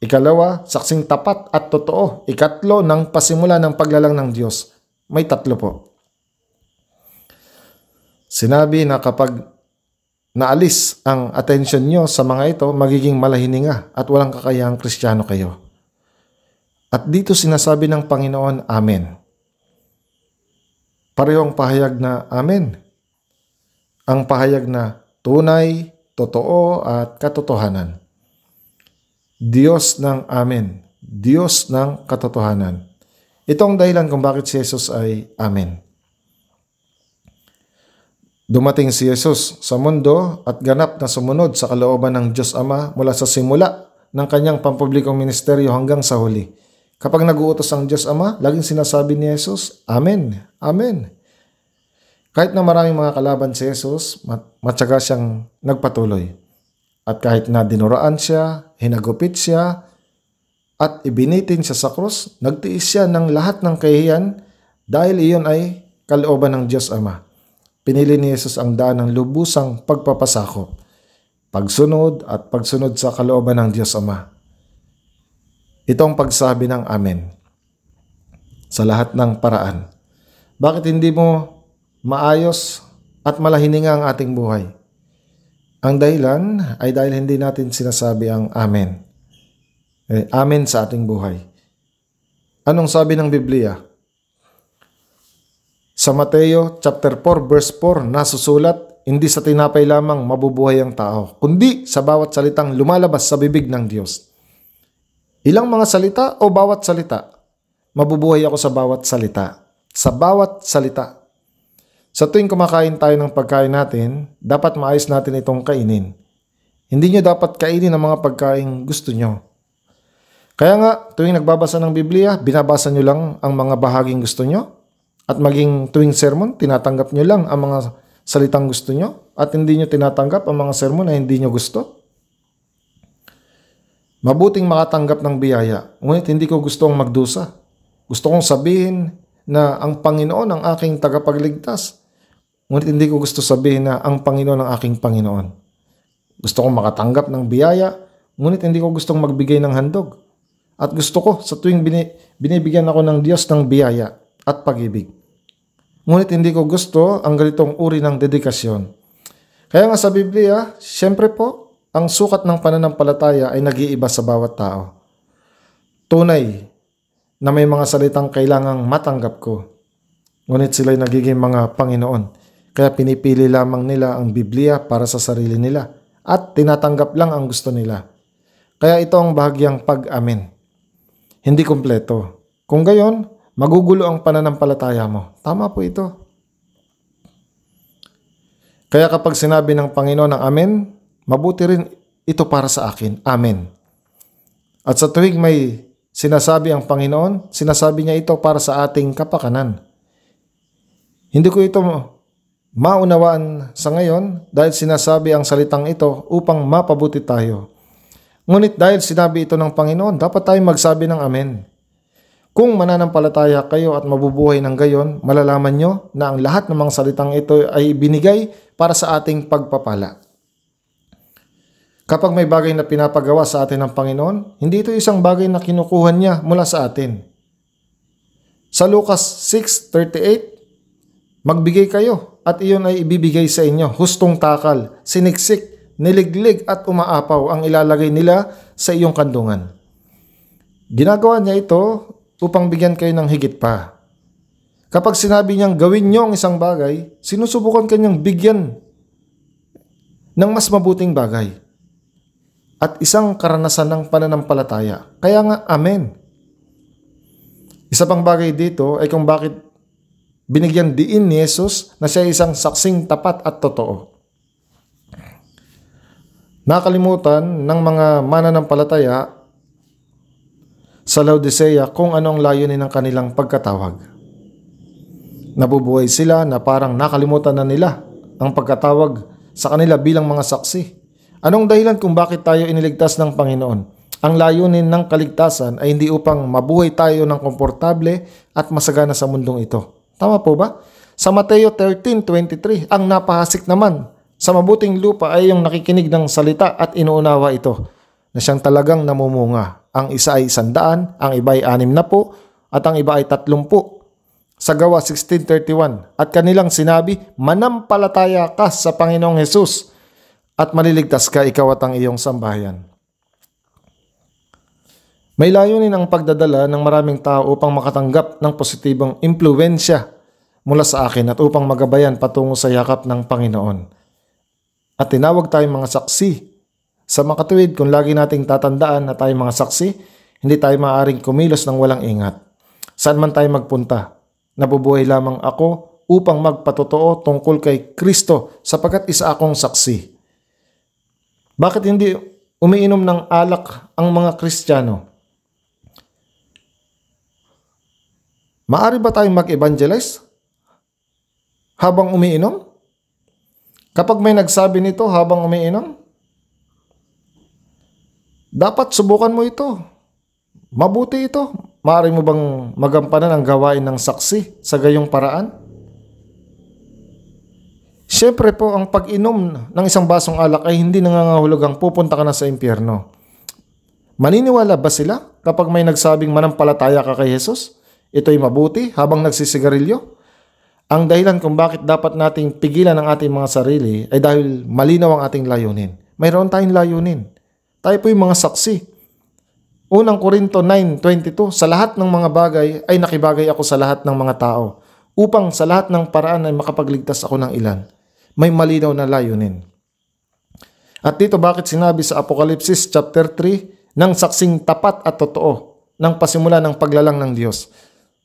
Ikalawa, saksing tapat at totoo. Ikatlo, ng pasimula ng paglalang ng Diyos. May tatlo po. Sinabi na kapag naalis ang atensyon nyo sa mga ito, magiging malahininga at walang kakayahang kristyano kayo. At dito sinasabi ng Panginoon, Amen parehong pahayag na amen. Ang pahayag na tunay, totoo at katotohanan. Diyos ng amen. Diyos ng katotohanan. Itong dahilan kung bakit si Jesus ay amen. Dumating si Jesus sa mundo at ganap na sumunod sa kalooban ng Diyos Ama mula sa simula ng kanyang pampublikong ministeryo hanggang sa huli. Kapag naguutos ang Diyos Ama, laging sinasabi ni Jesus, Amen, Amen. Kahit na maraming mga kalaban si Jesus, matyaga siyang nagpatuloy. At kahit na dinuraan siya, hinagupit siya, at ibinitin siya sa krus, nagtiis siya ng lahat ng kahiyan dahil iyon ay kalooban ng Diyos Ama. Pinili ni Jesus ang daan ng lubusang pagpapasakop, pagsunod at pagsunod sa kalooban ng Diyos Ama itong pagsabi ng Amen sa lahat ng paraan. Bakit hindi mo maayos at malahininga ang ating buhay? Ang dahilan ay dahil hindi natin sinasabi ang Amen. Eh, amen sa ating buhay. Anong sabi ng Biblia? Sa Mateo chapter 4 verse 4 nasusulat, hindi sa tinapay lamang mabubuhay ang tao, kundi sa bawat salitang lumalabas sa bibig ng Diyos. Ilang mga salita o bawat salita? Mabubuhay ako sa bawat salita. Sa bawat salita. Sa tuwing kumakain tayo ng pagkain natin, dapat maayos natin itong kainin. Hindi nyo dapat kainin ang mga pagkain gusto nyo. Kaya nga, tuwing nagbabasa ng Biblia, binabasa nyo lang ang mga bahaging gusto nyo. At maging tuwing sermon, tinatanggap nyo lang ang mga salitang gusto nyo. At hindi nyo tinatanggap ang mga sermon na hindi nyo gusto. Mabuting makatanggap ng biyaya, ngunit hindi ko gustong magdusa. Gusto kong sabihin na ang Panginoon ang aking tagapagligtas. Ngunit hindi ko gusto sabihin na ang Panginoon ang aking Panginoon. Gusto kong makatanggap ng biyaya, ngunit hindi ko gustong magbigay ng handog. At gusto ko sa tuwing bini, binibigyan ako ng Diyos ng biyaya at pag-ibig. Ngunit hindi ko gusto ang ganitong uri ng dedikasyon. Kaya nga sa Biblia, siyempre po, ang sukat ng pananampalataya ay nag-iiba sa bawat tao. Tunay na may mga salitang kailangang matanggap ko. Ngunit sila'y nagiging mga Panginoon, kaya pinipili lamang nila ang Biblia para sa sarili nila at tinatanggap lang ang gusto nila. Kaya ito ang bahagyang pag-amin. Hindi kumpleto. Kung gayon, magugulo ang pananampalataya mo. Tama po ito. Kaya kapag sinabi ng Panginoon ang amen, mabuti rin ito para sa akin. Amen. At sa tuwing may sinasabi ang Panginoon, sinasabi niya ito para sa ating kapakanan. Hindi ko ito maunawaan sa ngayon dahil sinasabi ang salitang ito upang mapabuti tayo. Ngunit dahil sinabi ito ng Panginoon, dapat tayong magsabi ng Amen. Kung mananampalataya kayo at mabubuhay ng gayon, malalaman nyo na ang lahat ng mga salitang ito ay binigay para sa ating pagpapala. Kapag may bagay na pinapagawa sa atin ng Panginoon, hindi ito isang bagay na kinukuha niya mula sa atin. Sa Lucas 6.38, Magbigay kayo at iyon ay ibibigay sa inyo, hustong takal, siniksik, niliglig at umaapaw ang ilalagay nila sa iyong kandungan. Ginagawa niya ito upang bigyan kayo ng higit pa. Kapag sinabi niyang gawin niyo ang isang bagay, sinusubukan kanyang bigyan ng mas mabuting bagay at isang karanasan ng pananampalataya. Kaya nga, Amen. Isa pang bagay dito ay kung bakit binigyan diin ni Jesus na siya isang saksing tapat at totoo. Nakalimutan ng mga mananampalataya sa Laodicea kung anong layunin ng kanilang pagkatawag. Nabubuhay sila na parang nakalimutan na nila ang pagkatawag sa kanila bilang mga saksi. Anong dahilan kung bakit tayo iniligtas ng Panginoon? Ang layunin ng kaligtasan ay hindi upang mabuhay tayo ng komportable at masagana sa mundong ito. Tama po ba? Sa Mateo 13.23, ang napahasik naman sa mabuting lupa ay yung nakikinig ng salita at inuunawa ito na siyang talagang namumunga. Ang isa ay sandaan, ang iba ay anim na po, at ang iba ay tatlumpu. Sa gawa 16.31, at kanilang sinabi, Manampalataya ka sa Panginoong Hesus at maliligtas ka ikaw at ang iyong sambahayan. May layunin ang pagdadala ng maraming tao upang makatanggap ng positibong impluensya mula sa akin at upang magabayan patungo sa yakap ng Panginoon. At tinawag tayong mga saksi. Sa makatuwid, kung lagi nating tatandaan na tayong mga saksi, hindi tayo maaaring kumilos ng walang ingat. Saan man tayo magpunta, nabubuhay lamang ako upang magpatotoo tungkol kay Kristo sapagat isa akong saksi. Bakit hindi umiinom ng alak ang mga Kristiyano? Maari ba tayong mag-evangelize habang umiinom? Kapag may nagsabi nito habang umiinom, dapat subukan mo ito. Mabuti ito. Maari mo bang magampanan ang gawain ng saksi sa gayong paraan? Siyempre po, ang pag-inom ng isang basong alak ay hindi nangangahulugang pupunta ka na sa impyerno. Maniniwala ba sila kapag may nagsabing manampalataya ka kay Jesus? Ito'y mabuti habang nagsisigarilyo? Ang dahilan kung bakit dapat nating pigilan ang ating mga sarili ay dahil malinaw ang ating layunin. Mayroon tayong layunin. Tayo po yung mga saksi. Unang Korinto 9.22, Sa lahat ng mga bagay ay nakibagay ako sa lahat ng mga tao upang sa lahat ng paraan ay makapagligtas ako ng ilan may malinaw na layunin. At dito bakit sinabi sa Apokalipsis chapter 3 ng saksing tapat at totoo ng pasimula ng paglalang ng Diyos.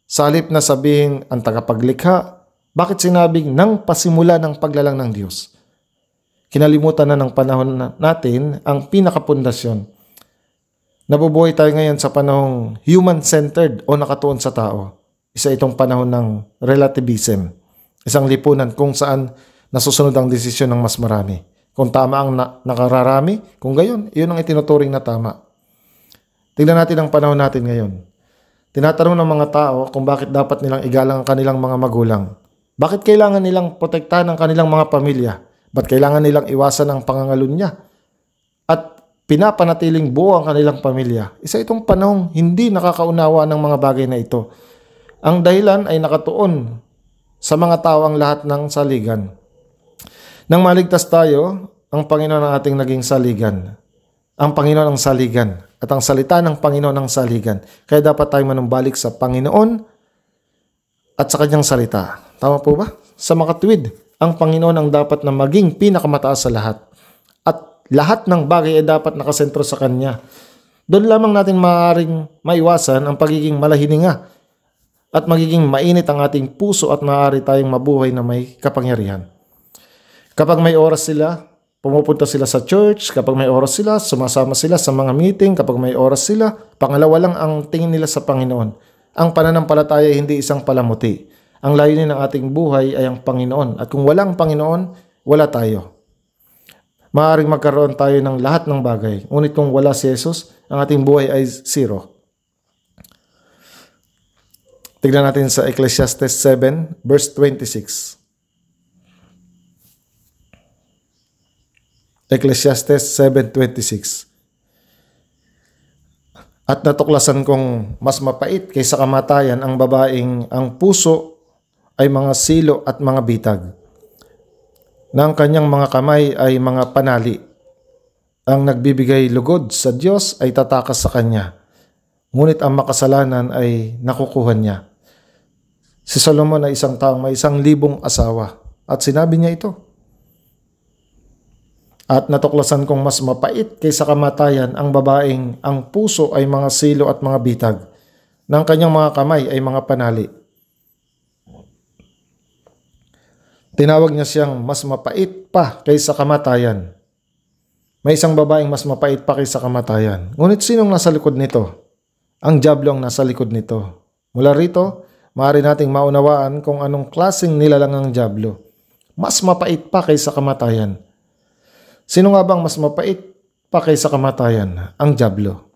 Sa na sabihin ang tagapaglikha, bakit sinabing ng pasimula ng paglalang ng Diyos? Kinalimutan na ng panahon natin ang pinakapundasyon. Nabubuhay tayo ngayon sa panahong human-centered o nakatuon sa tao. Isa itong panahon ng relativism. Isang lipunan kung saan nasusunod ang desisyon ng mas marami. Kung tama ang na- nakararami, kung gayon, iyon ang itinuturing na tama. Tignan natin ang panahon natin ngayon. Tinatanong ng mga tao kung bakit dapat nilang igalang ang kanilang mga magulang. Bakit kailangan nilang protektahan ang kanilang mga pamilya? Ba't kailangan nilang iwasan ang niya? At pinapanatiling buo ang kanilang pamilya. Isa itong panahong hindi nakakaunawa ng mga bagay na ito. Ang dahilan ay nakatuon sa mga tao ang lahat ng saligan. Nang maligtas tayo, ang Panginoon ang ating naging saligan. Ang Panginoon ang saligan at ang salita ng Panginoon ang saligan. Kaya dapat tayong manumbalik sa Panginoon at sa kanyang salita. Tama po ba? Sa makatwid, ang Panginoon ang dapat na maging pinakamataas sa lahat. At lahat ng bagay ay dapat nakasentro sa Kanya. Doon lamang natin maaaring maiwasan ang pagiging malahininga at magiging mainit ang ating puso at maaari tayong mabuhay na may kapangyarihan. Kapag may oras sila, pumupunta sila sa church, kapag may oras sila, sumasama sila sa mga meeting, kapag may oras sila, pangalawa lang ang tingin nila sa Panginoon. Ang pananampalataya ay hindi isang palamuti. Ang layunin ng ating buhay ay ang Panginoon. At kung walang Panginoon, wala tayo. Maaaring magkaroon tayo ng lahat ng bagay. Ngunit kung wala si Jesus, ang ating buhay ay zero. Tignan natin sa Ecclesiastes 7 verse 26. Ecclesiastes 7.26 At natuklasan kong mas mapait kaysa kamatayan ang babaeng ang puso ay mga silo at mga bitag na ang kanyang mga kamay ay mga panali. Ang nagbibigay lugod sa Diyos ay tatakas sa Kanya, ngunit ang makasalanan ay nakukuha niya. Si Solomon ay isang taong may isang libong asawa at sinabi niya ito, at natuklasan kong mas mapait kaysa kamatayan ang babaeng ang puso ay mga silo at mga bitag. ng kanyang mga kamay ay mga panali. Tinawag niya siyang mas mapait pa kaysa kamatayan. May isang babaeng mas mapait pa kaysa kamatayan. Ngunit sinong nasa likod nito? Ang jablo ang nasa likod nito. Mula rito, maaari nating maunawaan kung anong klaseng nilalang ang jablo. Mas mapait pa kaysa kamatayan. Sino nga bang mas mapait pa kaysa kamatayan? Ang Diablo.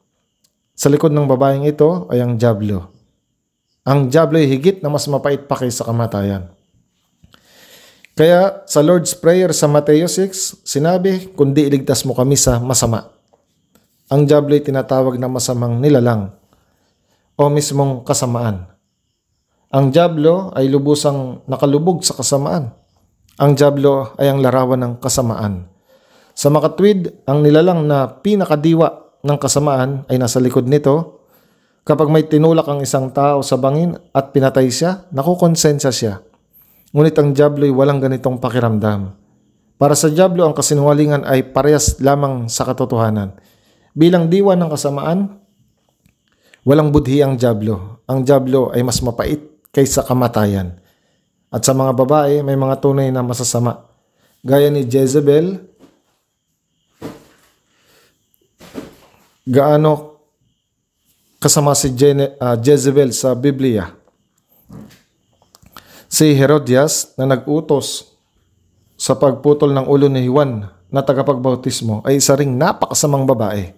Sa likod ng babaeng ito ay ang Diablo. Ang Diablo ay higit na mas mapait pa kaysa kamatayan. Kaya sa Lord's Prayer sa Mateo 6, sinabi, kundi iligtas mo kami sa masama. Ang Diablo ay tinatawag na masamang nilalang o mismong kasamaan. Ang Diablo ay lubusang nakalubog sa kasamaan. Ang Diablo ay ang larawan ng kasamaan. Sa makatwid, ang nilalang na pinakadiwa ng kasamaan ay nasa likod nito. Kapag may tinulak ang isang tao sa bangin at pinatay siya, nakukonsensya siya. Ngunit ang Diablo'y walang ganitong pakiramdam. Para sa Diablo, ang kasinungalingan ay parehas lamang sa katotohanan. Bilang diwa ng kasamaan, walang budhi ang Diablo. Ang Diablo ay mas mapait kaysa kamatayan. At sa mga babae, may mga tunay na masasama. Gaya ni Jezebel, gaano kasama si Jene, uh, Jezebel sa Biblia. Si Herodias na nagutos sa pagputol ng ulo ni Juan na tagapagbautismo ay isa ring napakasamang babae.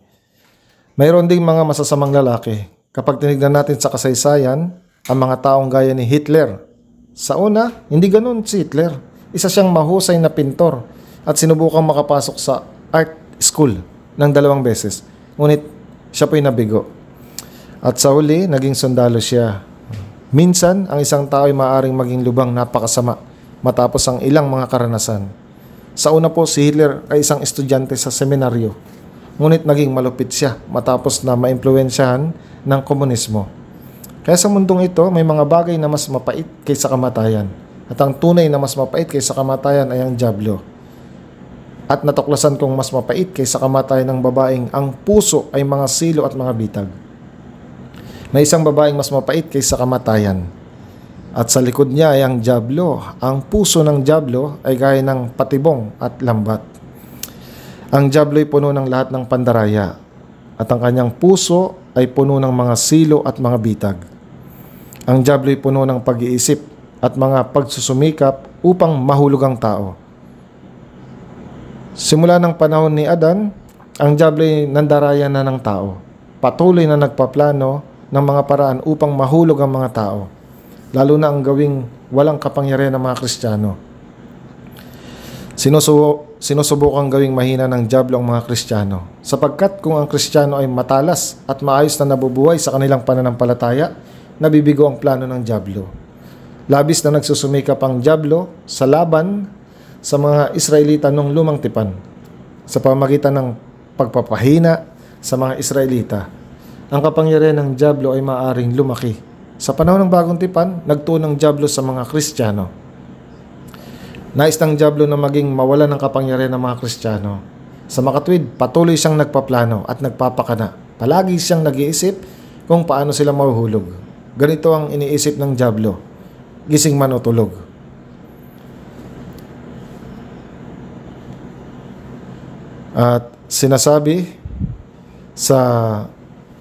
Mayroon ding mga masasamang lalaki. Kapag tinignan natin sa kasaysayan, ang mga taong gaya ni Hitler. Sa una, hindi ganun si Hitler. Isa siyang mahusay na pintor at sinubukang makapasok sa art school ng dalawang beses. Ngunit siya po'y nabigo. At sa huli, naging sundalo siya. Minsan, ang isang tao ay maaaring maging lubang napakasama matapos ang ilang mga karanasan. Sa una po, si Hitler ay isang estudyante sa seminaryo. Ngunit naging malupit siya matapos na maimpluensyahan ng komunismo. Kaya sa mundong ito, may mga bagay na mas mapait kaysa kamatayan. At ang tunay na mas mapait kaysa kamatayan ay ang Diablo at natuklasan kong mas mapait kaysa kamatay ng babaeng ang puso ay mga silo at mga bitag. Na isang babaeng mas mapait kaysa kamatayan. At sa likod niya ay ang jablo. Ang puso ng jablo ay gaya ng patibong at lambat. Ang jablo ay puno ng lahat ng pandaraya at ang kanyang puso ay puno ng mga silo at mga bitag. Ang jablo ay puno ng pag-iisip at mga pagsusumikap upang mahulog ang tao Simula ng panahon ni Adan, ang diablo ay nandarayan na ng tao. Patuloy na nagpaplano ng mga paraan upang mahulog ang mga tao, lalo na ang gawing walang kapangyarihan ng mga Kristiyano. Sinusubo, sinusubukang gawing mahina ng Diablo ang mga Kristiyano sapagkat kung ang Kristiyano ay matalas at maayos na nabubuhay sa kanilang pananampalataya, nabibigo ang plano ng Diablo. Labis na nagsusumikap ang Diablo sa laban sa mga Israelita nung lumang tipan sa pamagitan ng pagpapahina sa mga Israelita. Ang kapangyarihan ng Diablo ay maaring lumaki. Sa panahon ng bagong tipan, nagtuon ng Diablo sa mga Kristiyano. Nais ng Diablo na maging mawala ng kapangyarihan ng mga Kristiyano. Sa makatwid, patuloy siyang nagpaplano at nagpapakana. Palagi siyang nag-iisip kung paano sila mahuhulog. Ganito ang iniisip ng Diablo. Gising man o tulog. At sinasabi sa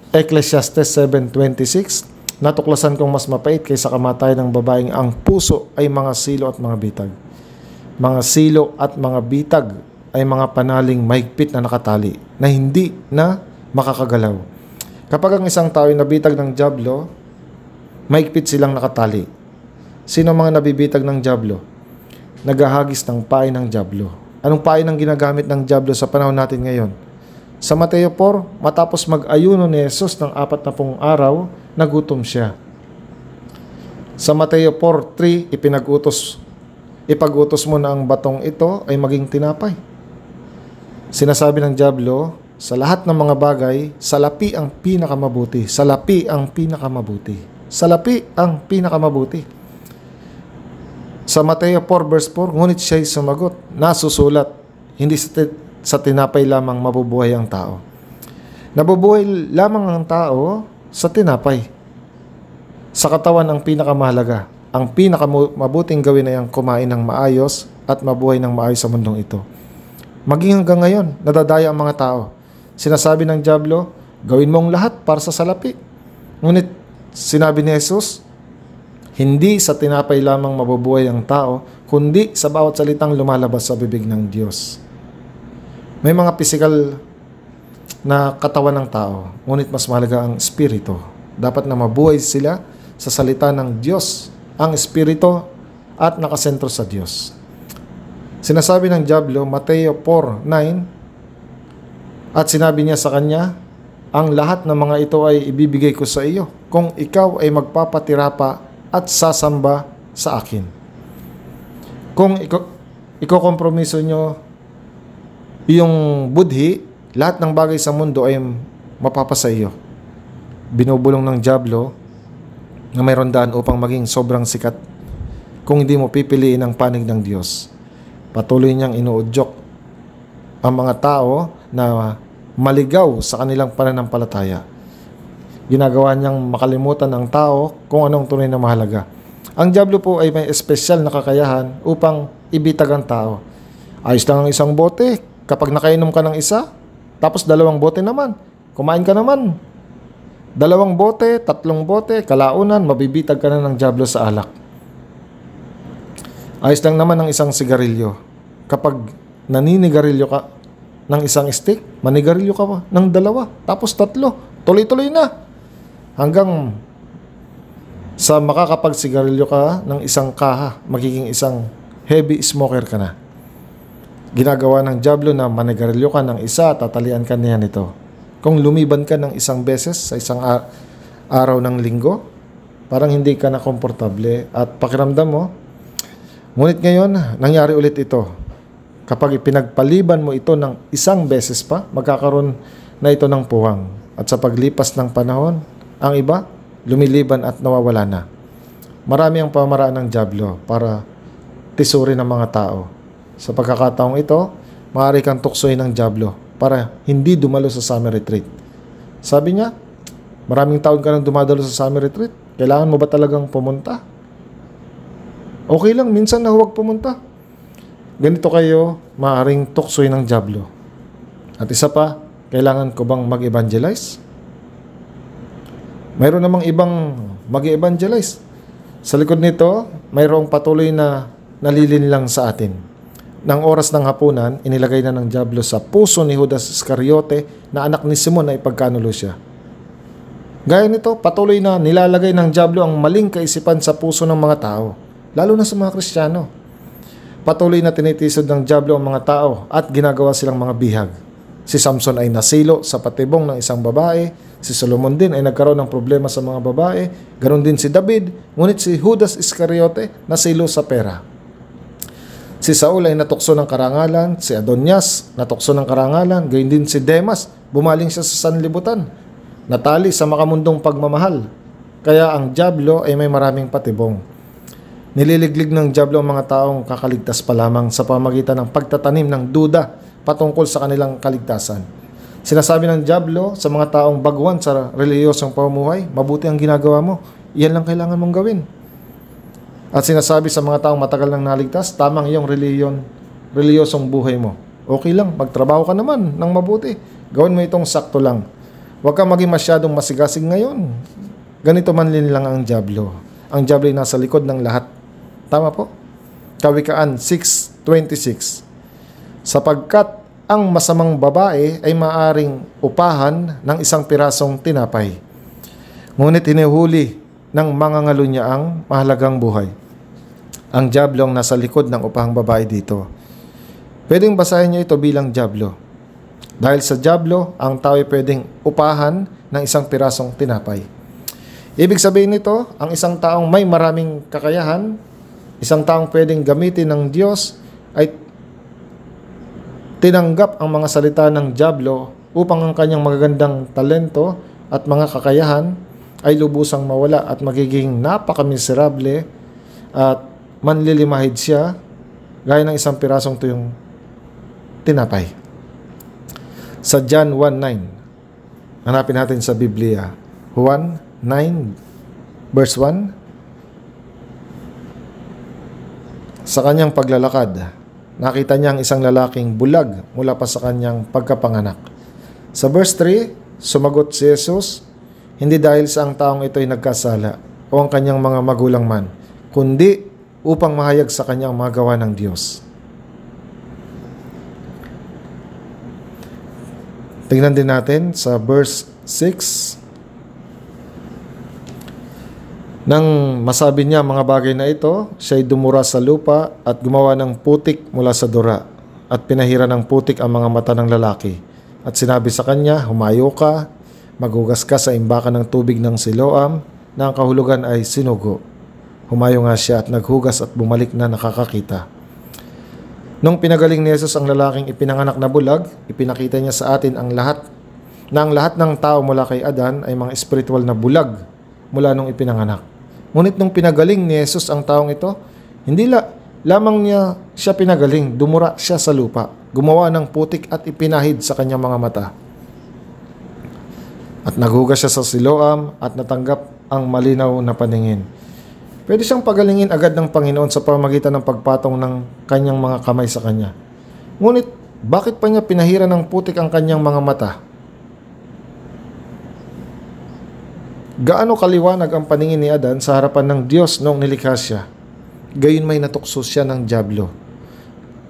Ecclesiastes 7.26, Natuklasan kong mas mapait kaysa kamatay ng babaeng ang puso ay mga silo at mga bitag. Mga silo at mga bitag ay mga panaling maigpit na nakatali na hindi na makakagalaw. Kapag ang isang tao ay nabitag ng jablo, maigpit silang nakatali. Sino mga nabibitag ng jablo? Nagahagis ng pain ng jablo Anong payo ng ginagamit ng Diablo sa panahon natin ngayon? Sa Mateo 4, matapos mag-ayuno ni Jesus ng apat na pong araw, nagutom siya. Sa Mateo 4.3, ipinagutos, ipagutos mo na ang batong ito ay maging tinapay. Sinasabi ng Diablo, sa lahat ng mga bagay, salapi ang pinakamabuti. Salapi ang pinakamabuti. Salapi ang pinakamabuti. Sa Mateo 4 verse 4, ngunit siya'y sumagot, nasusulat, hindi sa, tinapay lamang mabubuhay ang tao. Nabubuhay lamang ang tao sa tinapay. Sa katawan ang pinakamahalaga. Ang pinakamabuting gawin ay ang kumain ng maayos at mabuhay ng maayos sa mundong ito. Maging hanggang ngayon, nadadaya ang mga tao. Sinasabi ng Diablo, gawin mong lahat para sa salapi. Ngunit sinabi ni Jesus, hindi sa tinapay lamang mabubuhay ang tao, kundi sa bawat salitang lumalabas sa bibig ng Diyos. May mga physical na katawan ng tao, ngunit mas mahalaga ang spirito. Dapat na mabuhay sila sa salita ng Diyos, ang espirito at nakasentro sa Diyos. Sinasabi ng Diablo, Mateo 4.9 At sinabi niya sa kanya, Ang lahat ng mga ito ay ibibigay ko sa iyo kung ikaw ay magpapatira pa at sasamba sa akin. Kung ikokompromiso nyo yung budhi, lahat ng bagay sa mundo ay mapapasa iyo. Binubulong ng Diablo na mayroon daan upang maging sobrang sikat kung hindi mo pipiliin ang panig ng Diyos. Patuloy niyang inuudyok ang mga tao na maligaw sa kanilang pananampalataya ginagawa niyang makalimutan ang tao kung anong tunay na mahalaga. Ang Diablo po ay may espesyal na kakayahan upang ibitag ang tao. Ayos lang ang isang bote, kapag nakainom ka ng isa, tapos dalawang bote naman, kumain ka naman. Dalawang bote, tatlong bote, kalaunan, mabibitag ka na ng Diablo sa alak. Ayos lang naman ang isang sigarilyo. Kapag naninigarilyo ka ng isang stick, manigarilyo ka pa ng dalawa, tapos tatlo, tuloy-tuloy na hanggang sa makakapagsigarilyo ka ng isang kaha, magiging isang heavy smoker ka na. Ginagawa ng jablo na manigarilyo ka ng isa, tatalian ka niya nito. Kung lumiban ka ng isang beses sa isang araw ng linggo, parang hindi ka na komportable at pakiramdam mo. Ngunit ngayon, nangyari ulit ito. Kapag ipinagpaliban mo ito ng isang beses pa, magkakaroon na ito ng puwang. At sa paglipas ng panahon, ang iba, lumiliban at nawawala na. Marami ang pamaraan ng Diablo para tisuri ng mga tao. Sa pagkakataong ito, maaari kang tuksoy ng Diablo para hindi dumalo sa summer retreat. Sabi niya, maraming taon ka nang dumadalo sa summer retreat. Kailangan mo ba talagang pumunta? Okay lang, minsan na huwag pumunta. Ganito kayo, maaring tuksoy ng Diablo. At isa pa, kailangan ko bang mag-evangelize? Mayroon namang ibang mag-evangelize. Sa likod nito, mayroong patuloy na nalilinlang sa atin. Nang oras ng hapunan, inilagay na ng Diablo sa puso ni Judas Iscariote na anak ni Simon na ipagkanulo siya. Gaya nito, patuloy na nilalagay ng Diablo ang maling kaisipan sa puso ng mga tao, lalo na sa mga Kristiyano. Patuloy na tinitisod ng Diablo ang mga tao at ginagawa silang mga bihag. Si Samson ay nasilo sa patibong ng isang babae Si Solomon din ay nagkaroon ng problema sa mga babae, ganoon din si David, ngunit si Judas Iscariote na nasilo sa pera. Si Saul ay natukso ng karangalan, si Adonias natukso ng karangalan, gayon din si Demas, bumaling siya sa sanlibutan, natali sa makamundong pagmamahal. Kaya ang Diablo ay may maraming patibong. Nililiglig ng Diablo ang mga taong kakaligtas pa lamang sa pamagitan ng pagtatanim ng duda patungkol sa kanilang kaligtasan. Sinasabi ng Diablo sa mga taong baguan sa reliyosong pamumuhay, mabuti ang ginagawa mo. Iyan lang kailangan mong gawin. At sinasabi sa mga taong matagal nang naligtas, tamang iyong reliyon, reliyosong buhay mo. Okay lang, magtrabaho ka naman ng mabuti. Gawin mo itong sakto lang. Huwag kang maging masyadong masigasig ngayon. Ganito man din lang ang Diablo. Ang Diablo ay nasa likod ng lahat. Tama po? Kawikaan 6.26 Sapagkat ang masamang babae ay maaring upahan ng isang pirasong tinapay. Ngunit hinuhuli ng mga ngalo niya ang mahalagang buhay. Ang jablo ang nasa likod ng upahang babae dito. Pwedeng basahin niyo ito bilang jablo. Dahil sa jablo, ang tao ay pwedeng upahan ng isang pirasong tinapay. Ibig sabihin nito, ang isang taong may maraming kakayahan, isang taong pwedeng gamitin ng Diyos ay tinanggap ang mga salita ng Diablo upang ang kanyang magagandang talento at mga kakayahan ay lubusang mawala at magiging napakamiserable at manlilimahid siya gaya ng isang pirasong tuyong tinapay. Sa John 1.9 Hanapin natin sa Biblia. Juan 9 verse 1 Sa kanyang paglalakad, nakita niya ang isang lalaking bulag mula pa sa kanyang pagkapanganak. Sa verse 3, sumagot si Jesus, hindi dahil sa ang taong ito ay nagkasala o ang kanyang mga magulang man, kundi upang mahayag sa kanyang ang mga gawa ng Diyos. Tingnan din natin sa verse 6, nang masabi niya mga bagay na ito, siya'y dumura sa lupa at gumawa ng putik mula sa dura at pinahira ng putik ang mga mata ng lalaki. At sinabi sa kanya, humayo ka, maghugas ka sa imbakan ng tubig ng Siloam na ang kahulugan ay sinugo. Humayo nga siya at naghugas at bumalik na nakakakita. Nung pinagaling ni Jesus ang lalaking ipinanganak na bulag, ipinakita niya sa atin ang lahat na ang lahat ng tao mula kay Adan ay mga espiritual na bulag mula nung ipinanganak. Ngunit nung pinagaling ni Jesus ang taong ito, hindi la, lamang niya siya pinagaling, dumura siya sa lupa, gumawa ng putik at ipinahid sa kanyang mga mata. At naguga siya sa siloam at natanggap ang malinaw na paningin. Pwede siyang pagalingin agad ng Panginoon sa pamagitan ng pagpatong ng kanyang mga kamay sa kanya. Ngunit bakit pa niya pinahiran ng putik ang kanyang mga mata? Gaano kaliwanag ang paningin ni Adan sa harapan ng Diyos noong nilikha siya? Gayon may natukso siya ng Diablo.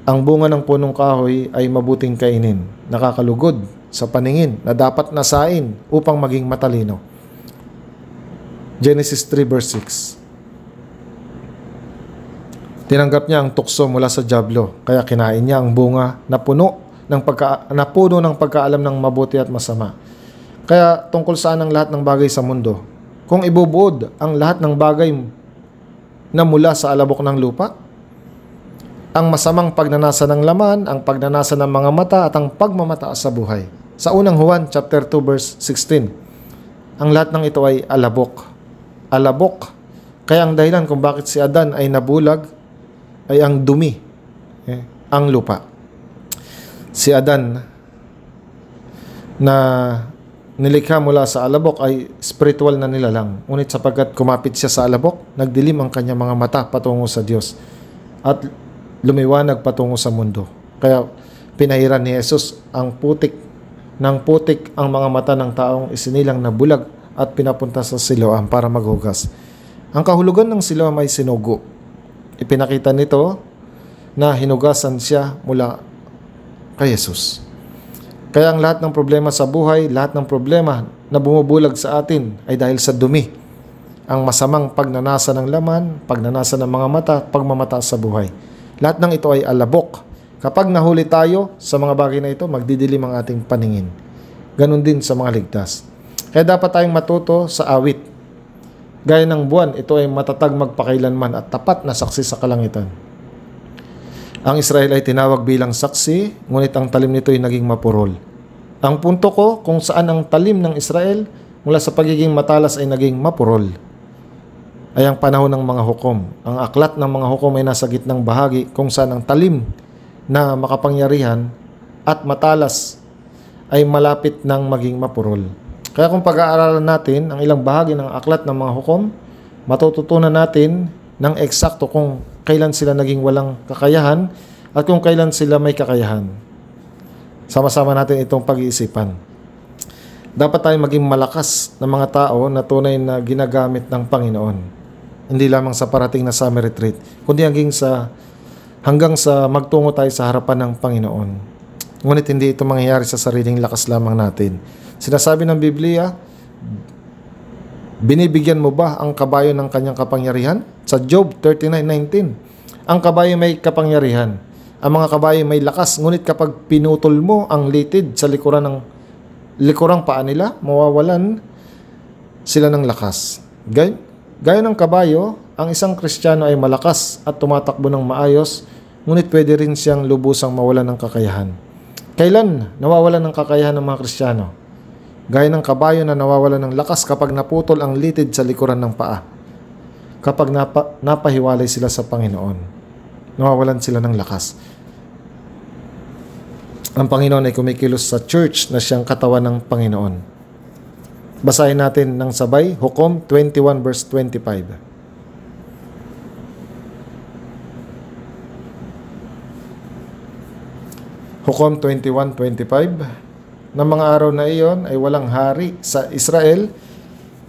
Ang bunga ng punong kahoy ay mabuting kainin, nakakalugod sa paningin na dapat nasain upang maging matalino. Genesis 3 verse 6 Tinanggap niya ang tukso mula sa Diablo, kaya kinain niya ang bunga na puno ng pagka, na puno ng pagkaalam ng mabuti at masama. Kaya tungkol saan ang lahat ng bagay sa mundo? Kung ibubuod ang lahat ng bagay na mula sa alabok ng lupa? Ang masamang pagnanasa ng laman, ang pagnanasa ng mga mata at ang pagmamataas sa buhay. Sa unang Juan chapter 2 verse 16. Ang lahat ng ito ay alabok. Alabok. Kaya ang dahilan kung bakit si Adan ay nabulag ay ang dumi, eh, ang lupa. Si Adan na nilikha mula sa alabok ay spiritual na nilalang. Ngunit sapagkat kumapit siya sa alabok, nagdilim ang kanyang mga mata patungo sa Diyos at lumiwanag patungo sa mundo. Kaya pinahiran ni Jesus ang putik ng putik ang mga mata ng taong isinilang na bulag at pinapunta sa siloam para maghugas. Ang kahulugan ng siloam ay sinugo. Ipinakita nito na hinugasan siya mula kay Jesus. Kaya ang lahat ng problema sa buhay, lahat ng problema na bumubulag sa atin ay dahil sa dumi. Ang masamang pagnanasa ng laman, pagnanasa ng mga mata, pagmamata sa buhay. Lahat ng ito ay alabok. Kapag nahuli tayo sa mga bagay na ito, magdidilim ang ating paningin. Ganon din sa mga ligtas. Kaya dapat tayong matuto sa awit. Gaya ng buwan, ito ay matatag magpakailanman at tapat na saksi sa kalangitan. Ang Israel ay tinawag bilang saksi, ngunit ang talim nito ay naging mapurol. Ang punto ko kung saan ang talim ng Israel mula sa pagiging matalas ay naging mapurol ay ang panahon ng mga hukom. Ang aklat ng mga hukom ay nasa gitnang bahagi kung saan ang talim na makapangyarihan at matalas ay malapit ng maging mapurol. Kaya kung pag-aaralan natin ang ilang bahagi ng aklat ng mga hukom, matututunan natin ng eksakto kung kailan sila naging walang kakayahan at kung kailan sila may kakayahan. Sama-sama natin itong pag-iisipan. Dapat tayong maging malakas na mga tao na tunay na ginagamit ng Panginoon. Hindi lamang sa parating na summer retreat, kundi hanggang sa, hanggang sa magtungo tayo sa harapan ng Panginoon. Ngunit hindi ito mangyayari sa sariling lakas lamang natin. Sinasabi ng Biblia, Binibigyan mo ba ang kabayo ng kanyang kapangyarihan? Sa Job 39.19, ang kabayo may kapangyarihan. Ang mga kabayo may lakas, ngunit kapag pinutol mo ang litid sa likuran ng likurang paa nila, mawawalan sila ng lakas. Gay, gaya ng kabayo, ang isang kristyano ay malakas at tumatakbo ng maayos, ngunit pwede rin siyang lubusang mawalan ng kakayahan. Kailan nawawalan ng kakayahan ng mga kristyano? gaya ng kabayo na nawawala ng lakas kapag naputol ang litid sa likuran ng paa. Kapag napa, napahiwalay sila sa Panginoon, nawawalan sila ng lakas. Ang Panginoon ay kumikilos sa church na siyang katawan ng Panginoon. Basahin natin ng sabay, Hukom 21 verse 25. Hukom 21.25 ng mga araw na iyon ay walang hari sa Israel,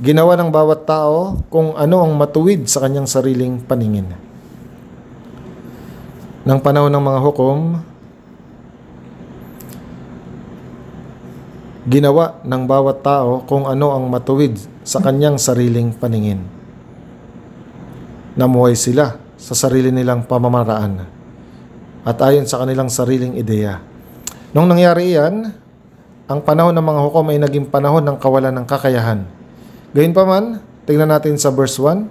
ginawa ng bawat tao kung ano ang matuwid sa kanyang sariling paningin. Nang panahon ng mga hukom, ginawa ng bawat tao kung ano ang matuwid sa kanyang sariling paningin. Namuhay sila sa sarili nilang pamamaraan at ayon sa kanilang sariling ideya. Nung nangyari iyan, ang panahon ng mga hukom ay naging panahon ng kawalan ng kakayahan. Gayunpaman, tingnan natin sa verse 1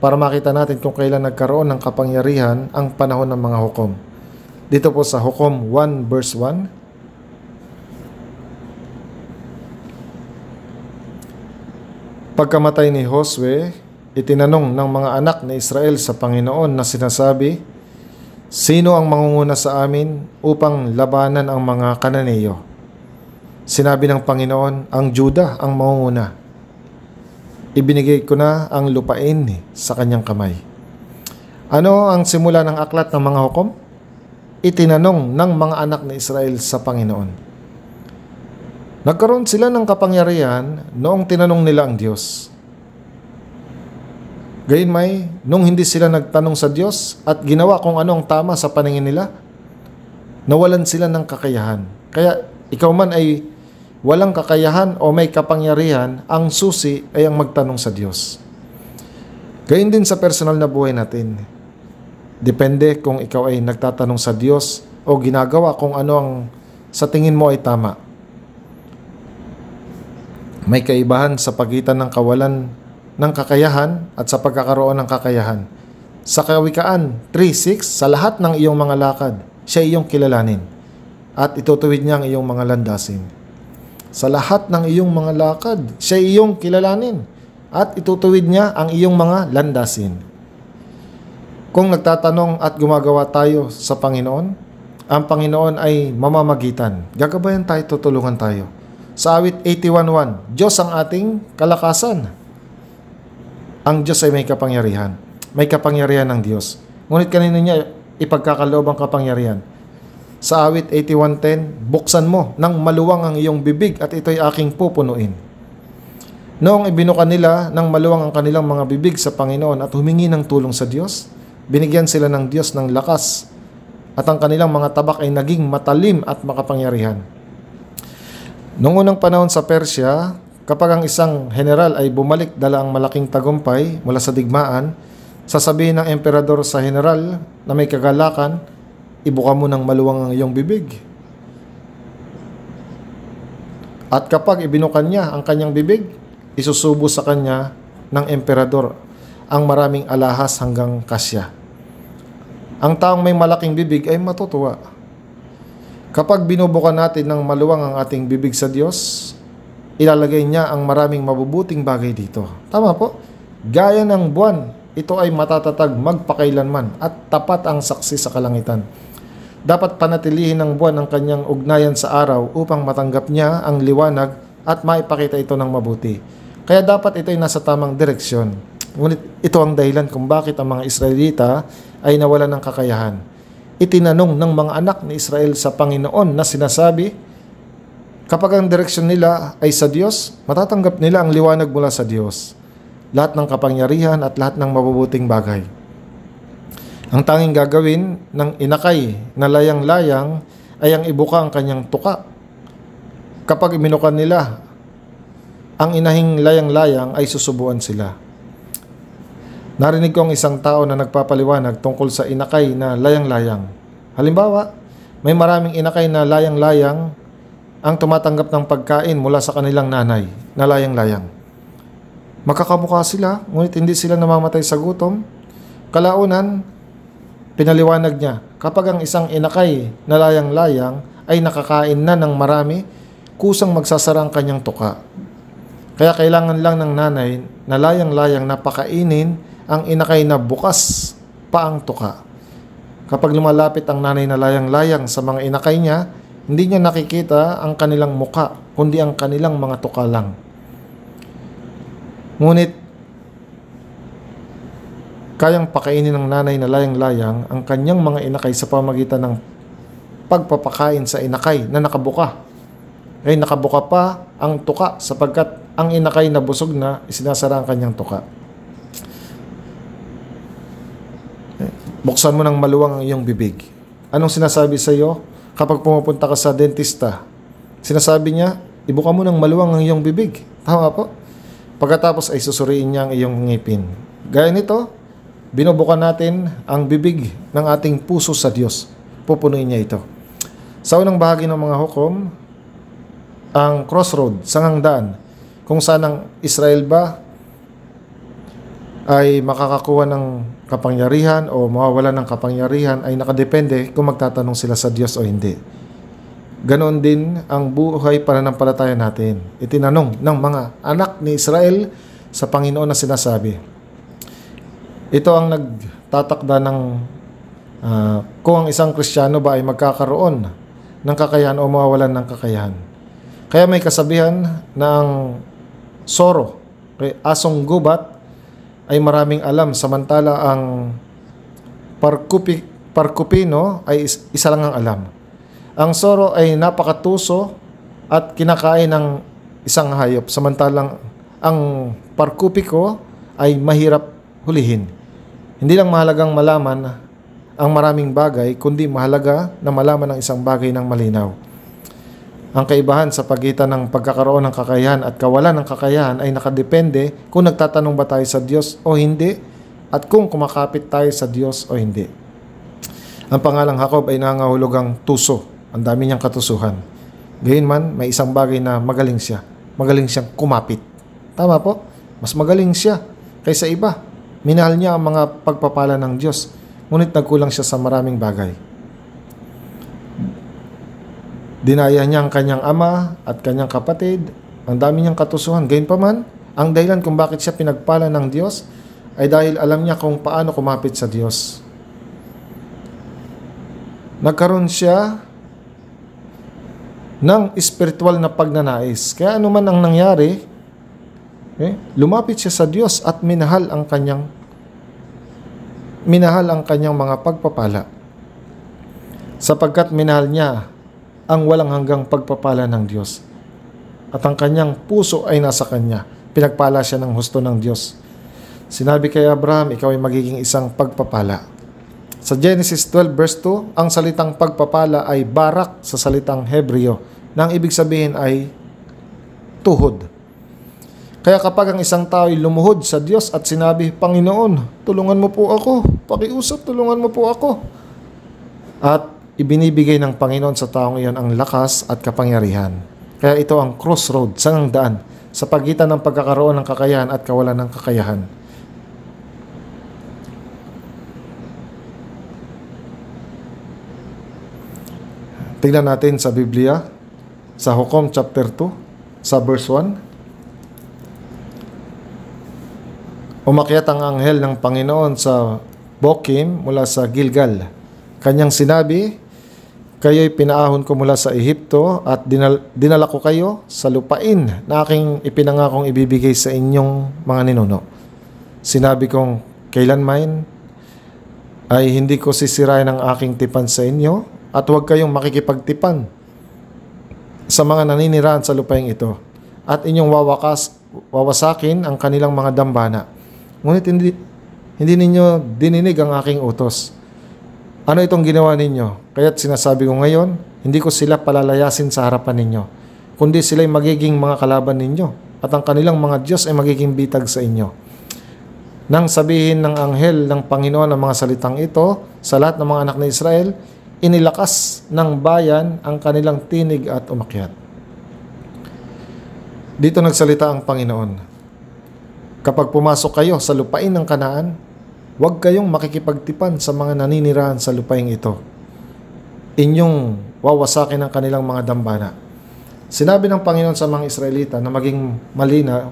para makita natin kung kailan nagkaroon ng kapangyarihan ang panahon ng mga hukom. Dito po sa Hukom 1 verse 1, Pagkamatay ni Josue, itinanong ng mga anak ni Israel sa Panginoon na sinasabi, Sino ang mangunguna sa amin upang labanan ang mga kananeyo? Sinabi ng Panginoon, ang Juda ang mangunguna. Ibinigay ko na ang lupain sa kanyang kamay. Ano ang simula ng aklat ng mga hukom? Itinanong ng mga anak ni Israel sa Panginoon. Nagkaroon sila ng kapangyarihan noong tinanong nila ang Diyos. Gayunmay, nung hindi sila nagtanong sa Diyos at ginawa kung ano ang tama sa paningin nila, nawalan sila ng kakayahan. Kaya ikaw man ay walang kakayahan o may kapangyarihan, ang susi ay ang magtanong sa Diyos. Gayun din sa personal na buhay natin. Depende kung ikaw ay nagtatanong sa Diyos o ginagawa kung ano ang sa tingin mo ay tama. May kaibahan sa pagitan ng kawalan ng kakayahan at sa pagkakaroon ng kakayahan. Sa Kawikaan 3.6, sa lahat ng iyong mga lakad, siya iyong kilalanin at itutuwid niya ang iyong mga landasin sa lahat ng iyong mga lakad. Siya iyong kilalanin at itutuwid niya ang iyong mga landasin. Kung nagtatanong at gumagawa tayo sa Panginoon, ang Panginoon ay mamamagitan. Gagabayan tayo, tutulungan tayo. Sa awit 81.1, Diyos ang ating kalakasan. Ang Diyos ay may kapangyarihan. May kapangyarihan ng Diyos. Ngunit kanino niya ipagkakaloob ang kapangyarihan? sa awit 81.10, Buksan mo ng maluwang ang iyong bibig at ito'y aking pupunuin. Noong ibinuka nila ng maluwang ang kanilang mga bibig sa Panginoon at humingi ng tulong sa Diyos, binigyan sila ng Diyos ng lakas at ang kanilang mga tabak ay naging matalim at makapangyarihan. Noong unang panahon sa Persya, kapag ang isang general ay bumalik dala ang malaking tagumpay mula sa digmaan, sasabihin ng emperador sa general na may kagalakan, ibuka mo ng maluwang ang iyong bibig. At kapag ibinukan niya ang kanyang bibig, isusubo sa kanya ng emperador ang maraming alahas hanggang kasya. Ang taong may malaking bibig ay matutuwa. Kapag binubukan natin ng maluwang ang ating bibig sa Diyos, ilalagay niya ang maraming mabubuting bagay dito. Tama po? Gaya ng buwan, ito ay matatatag magpakailanman at tapat ang saksi sa kalangitan dapat panatilihin ng buwan ang kanyang ugnayan sa araw upang matanggap niya ang liwanag at maipakita ito ng mabuti. Kaya dapat ito ay nasa tamang direksyon. Ngunit ito ang dahilan kung bakit ang mga Israelita ay nawala ng kakayahan. Itinanong ng mga anak ni Israel sa Panginoon na sinasabi, Kapag ang direksyon nila ay sa Diyos, matatanggap nila ang liwanag mula sa Diyos. Lahat ng kapangyarihan at lahat ng mabubuting bagay. Ang tanging gagawin ng inakay na layang-layang ay ang ibuka ang kanyang tuka. Kapag iminukan nila, ang inahing layang-layang ay susubuan sila. Narinig ko ang isang tao na nagpapaliwanag tungkol sa inakay na layang-layang. Halimbawa, may maraming inakay na layang-layang ang tumatanggap ng pagkain mula sa kanilang nanay na layang-layang. Magkakamukha sila, ngunit hindi sila namamatay sa gutom. Kalaunan, Pinaliwanag niya, kapag ang isang inakay na layang-layang ay nakakain na ng marami, kusang magsasara ang kanyang tuka. Kaya kailangan lang ng nanay na layang-layang napakainin ang inakay na bukas pa ang tuka. Kapag lumalapit ang nanay na layang-layang sa mga inakay niya, hindi niya nakikita ang kanilang muka, kundi ang kanilang mga tuka lang. Ngunit kayang pakainin ng nanay na layang-layang ang kanyang mga inakay sa pamagitan ng pagpapakain sa inakay na nakabuka. Ay nakabuka pa ang tuka sapagkat ang inakay na busog na isinasara ang kanyang tuka. Buksan mo ng maluwang ang iyong bibig. Anong sinasabi sa iyo? Kapag pumupunta ka sa dentista, sinasabi niya, ibuka mo ng maluwang ang iyong bibig. Tama po? Pagkatapos ay susuriin niya ang iyong ngipin. Gaya nito, binubukan natin ang bibig ng ating puso sa Diyos. Pupunuin niya ito. Sa unang bahagi ng mga hukom, ang crossroad, sangang kung saan ang Israel ba ay makakakuha ng kapangyarihan o mawawala ng kapangyarihan ay nakadepende kung magtatanong sila sa Diyos o hindi. Ganon din ang buhay para pananampalataya natin. Itinanong ng mga anak ni Israel sa Panginoon na sinasabi, ito ang nagtatakda ng uh, kung ang isang Kristiyano ba ay magkakaroon ng kakayahan o mawawalan ng kakayahan. Kaya may kasabihan na ang soro, eh, asong gubat, ay maraming alam samantala ang parkupi, parkupino ay isa lang ang alam. Ang soro ay napakatuso at kinakain ng isang hayop samantalang ang parkupiko ay mahirap hulihin. Hindi lang mahalagang malaman ang maraming bagay, kundi mahalaga na malaman ang isang bagay ng malinaw. Ang kaibahan sa pagitan ng pagkakaroon ng kakayahan at kawalan ng kakayahan ay nakadepende kung nagtatanong ba tayo sa Diyos o hindi at kung kumakapit tayo sa Diyos o hindi. Ang pangalang Jacob ay nangahulugang tuso. Ang dami niyang katusuhan. Gayunman, may isang bagay na magaling siya. Magaling siyang kumapit. Tama po? Mas magaling siya kaysa iba Minahal niya ang mga pagpapala ng Diyos, ngunit nagkulang siya sa maraming bagay. Dinaya niya ang kanyang ama at kanyang kapatid, ang dami niyang katusuhan. Gayunpaman, ang dahilan kung bakit siya pinagpala ng Diyos ay dahil alam niya kung paano kumapit sa Diyos. Nagkaroon siya ng spiritual na pagnanais. Kaya anuman ang nangyari, Okay? Eh, lumapit siya sa Diyos at minahal ang kanyang minahal ang kanyang mga pagpapala. Sapagkat minahal niya ang walang hanggang pagpapala ng Diyos. At ang kanyang puso ay nasa kanya. Pinagpala siya ng husto ng Diyos. Sinabi kay Abraham, ikaw ay magiging isang pagpapala. Sa Genesis 12 verse 2, ang salitang pagpapala ay barak sa salitang Hebreo na ang ibig sabihin ay tuhod. Kaya kapag ang isang tao ay lumuhod sa Diyos at sinabi, Panginoon, tulungan mo po ako. Pakiusap, tulungan mo po ako. At ibinibigay ng Panginoon sa taong iyon ang lakas at kapangyarihan. Kaya ito ang crossroad, daan, sa pagitan ng pagkakaroon ng kakayahan at kawalan ng kakayahan. Tingnan natin sa Biblia, sa Hukom chapter 2, sa verse 1. Umakyat ang anghel ng Panginoon sa Bokim mula sa Gilgal. Kanyang sinabi, Kayo'y pinaahon ko mula sa Ehipto at dinal- dinala ko kayo sa lupain na aking ipinangakong ibibigay sa inyong mga ninuno. Sinabi kong, kailanman ay hindi ko sisirain ang aking tipan sa inyo at huwag kayong makikipagtipan sa mga naniniraan sa lupain ito at inyong wawakas, wawasakin ang kanilang mga dambana Ngunit hindi, hindi ninyo dininig ang aking utos. Ano itong ginawa ninyo? Kaya't sinasabi ko ngayon, hindi ko sila palalayasin sa harapan ninyo, kundi sila'y magiging mga kalaban ninyo, at ang kanilang mga Diyos ay magiging bitag sa inyo. Nang sabihin ng anghel ng Panginoon ang mga salitang ito sa lahat ng mga anak ni Israel, inilakas ng bayan ang kanilang tinig at umakyat. Dito nagsalita ang Panginoon. Kapag pumasok kayo sa lupain ng kanaan, huwag kayong makikipagtipan sa mga naninirahan sa lupain ito. Inyong wawasakin ang kanilang mga dambana. Sinabi ng Panginoon sa mga Israelita na maging malina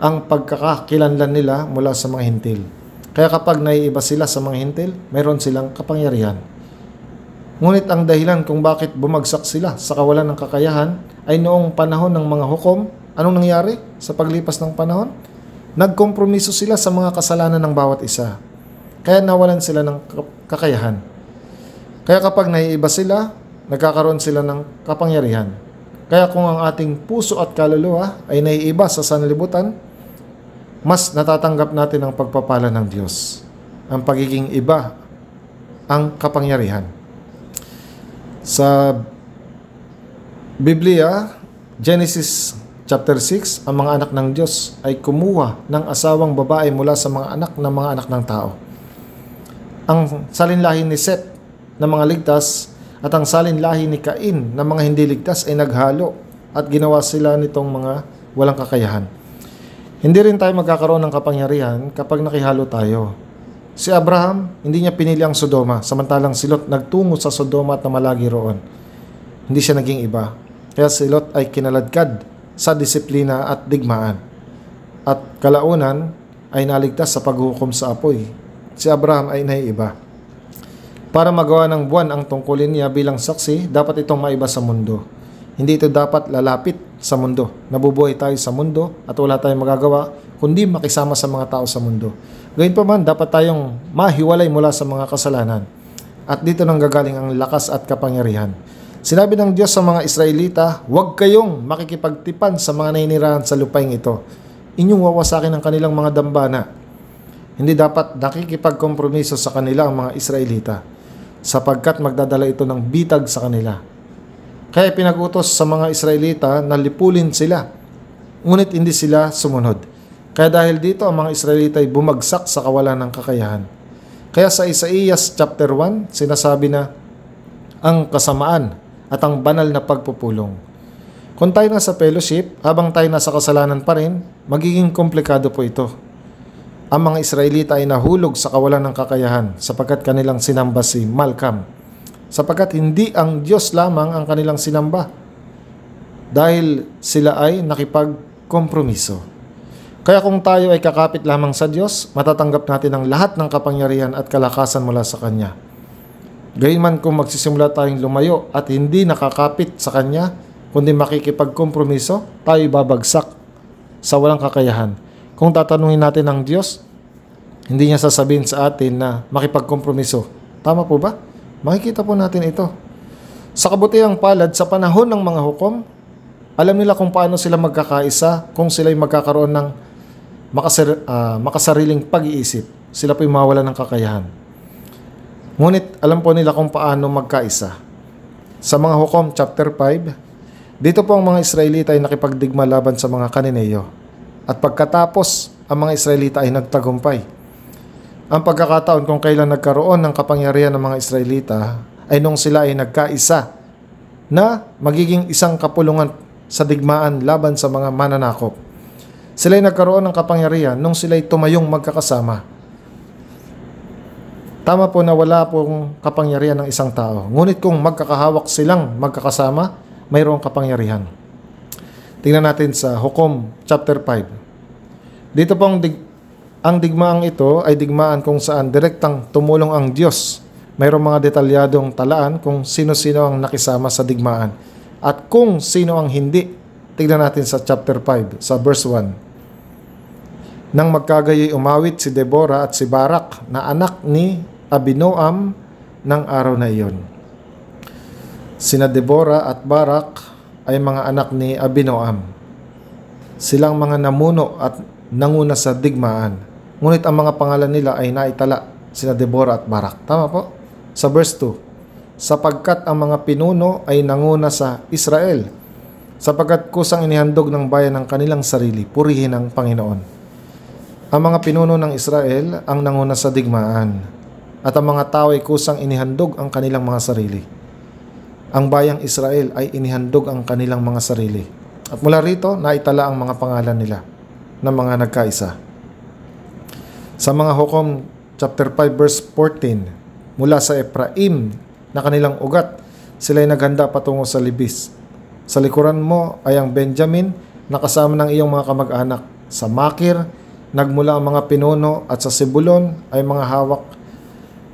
ang pagkakakilanlan nila mula sa mga hintil. Kaya kapag naiiba sila sa mga hintil, mayroon silang kapangyarihan. Ngunit ang dahilan kung bakit bumagsak sila sa kawalan ng kakayahan ay noong panahon ng mga hukom, anong nangyari sa paglipas ng panahon? Nagkompromiso sila sa mga kasalanan ng bawat isa. Kaya nawalan sila ng kakayahan. Kaya kapag naiiba sila, nagkakaroon sila ng kapangyarihan. Kaya kung ang ating puso at kaluluwa ay naiiba sa sanlibutan, mas natatanggap natin ang pagpapala ng Diyos. Ang pagiging iba, ang kapangyarihan. Sa Biblia, Genesis Chapter 6, ang mga anak ng Diyos ay kumuha ng asawang babae mula sa mga anak ng mga anak ng tao. Ang salinlahi ni Seth ng mga ligtas at ang salinlahi ni Cain ng mga hindi ligtas ay naghalo at ginawa sila nitong mga walang kakayahan. Hindi rin tayo magkakaroon ng kapangyarihan kapag nakihalo tayo. Si Abraham, hindi niya pinili ang Sodoma, samantalang si Lot nagtungo sa Sodoma at namalagi roon. Hindi siya naging iba, kaya si Lot ay kinaladkad sa disiplina at digmaan. At kalaunan ay naligtas sa paghukom sa apoy. Si Abraham ay naiiba. Para magawa ng buwan ang tungkulin niya bilang saksi, dapat itong maiba sa mundo. Hindi ito dapat lalapit sa mundo. Nabubuhay tayo sa mundo at wala tayong magagawa kundi makisama sa mga tao sa mundo. Gayunpaman, dapat tayong mahiwalay mula sa mga kasalanan. At dito nang gagaling ang lakas at kapangyarihan. Sinabi ng Diyos sa mga Israelita, huwag kayong makikipagtipan sa mga nainirahan sa lupain ito. Inyong wawasakin ang kanilang mga dambana. Hindi dapat nakikipagkompromiso sa kanila ang mga Israelita sapagkat magdadala ito ng bitag sa kanila. Kaya pinagutos sa mga Israelita na lipulin sila. Ngunit hindi sila sumunod. Kaya dahil dito ang mga Israelita ay bumagsak sa kawalan ng kakayahan. Kaya sa Isaías chapter 1, sinasabi na ang kasamaan at ang banal na pagpupulong. Kung tayo nasa fellowship, habang tayo nasa kasalanan pa rin, magiging komplikado po ito. Ang mga Israelita ay nahulog sa kawalan ng kakayahan sapagkat kanilang sinamba si Malcolm. Sapagkat hindi ang Diyos lamang ang kanilang sinamba dahil sila ay nakipagkompromiso. Kaya kung tayo ay kakapit lamang sa Diyos, matatanggap natin ang lahat ng kapangyarihan at kalakasan mula sa Kanya. Gayunman kung magsisimula tayong lumayo at hindi nakakapit sa Kanya, kundi makikipagkompromiso, tayo babagsak sa walang kakayahan. Kung tatanungin natin ang Diyos, hindi niya sasabihin sa atin na makipagkompromiso. Tama po ba? Makikita po natin ito. Sa kabutihang palad, sa panahon ng mga hukom, alam nila kung paano sila magkakaisa kung sila'y magkakaroon ng makasar- uh, makasariling pag-iisip. Sila po'y mawala ng kakayahan. Ngunit alam po nila kung paano magkaisa. Sa mga hukom, chapter 5, dito po ang mga Israelita ay nakipagdigma laban sa mga kanineo. At pagkatapos, ang mga Israelita ay nagtagumpay. Ang pagkakataon kung kailan nagkaroon ng kapangyarihan ng mga Israelita ay nung sila ay nagkaisa na magiging isang kapulungan sa digmaan laban sa mga mananakop. Sila ay nagkaroon ng kapangyarihan nung sila ay tumayong magkakasama Tama po na wala pong kapangyarihan ng isang tao. Ngunit kung magkakahawak silang magkakasama, mayroong kapangyarihan. Tingnan natin sa Hukom chapter 5. Dito pong dig- ang digmaang ito ay digmaan kung saan direktang tumulong ang Diyos. Mayroong mga detalyadong talaan kung sino-sino ang nakisama sa digmaan at kung sino ang hindi. Tignan natin sa chapter 5, sa verse 1. Nang magkagayoy umawit si Deborah at si Barak na anak ni Abinoam ng araw na iyon. Sina Deborah at Barak ay mga anak ni Abinoam. Silang mga namuno at nanguna sa digmaan. Ngunit ang mga pangalan nila ay naitala sina Deborah at Barak. Tama po? Sa verse 2, sapagkat ang mga pinuno ay nanguna sa Israel, sapagkat kusang inihandog ng bayan ang kanilang sarili, purihin ang Panginoon. Ang mga pinuno ng Israel ang nanguna sa digmaan at ang mga tao ay kusang inihandog ang kanilang mga sarili. Ang bayang Israel ay inihandog ang kanilang mga sarili. At mula rito, naitala ang mga pangalan nila ng mga nagkaisa. Sa mga hukom chapter 5 verse 14, mula sa Ephraim na kanilang ugat, sila ay naghanda patungo sa libis. Sa likuran mo ay ang Benjamin na kasama ng iyong mga kamag-anak. Sa Makir, nagmula ang mga pinuno at sa Sibulon ay mga hawak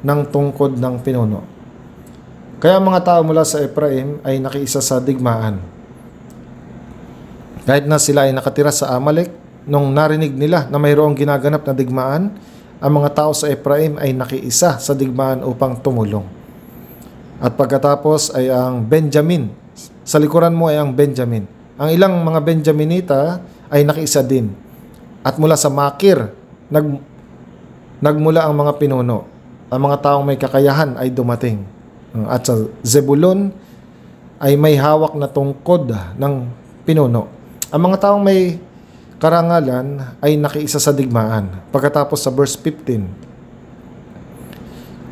ng tungkod ng pinuno. Kaya mga tao mula sa Ephraim ay nakiisa sa digmaan. Kahit na sila ay nakatira sa Amalek, nung narinig nila na mayroong ginaganap na digmaan, ang mga tao sa Ephraim ay nakiisa sa digmaan upang tumulong. At pagkatapos ay ang Benjamin. Sa likuran mo ay ang Benjamin. Ang ilang mga Benjaminita ay nakiisa din. At mula sa Makir, nag, nagmula ang mga pinuno ang mga taong may kakayahan ay dumating. At sa Zebulon ay may hawak na tungkod ng pinuno. Ang mga taong may karangalan ay nakiisa sa digmaan. Pagkatapos sa verse 15,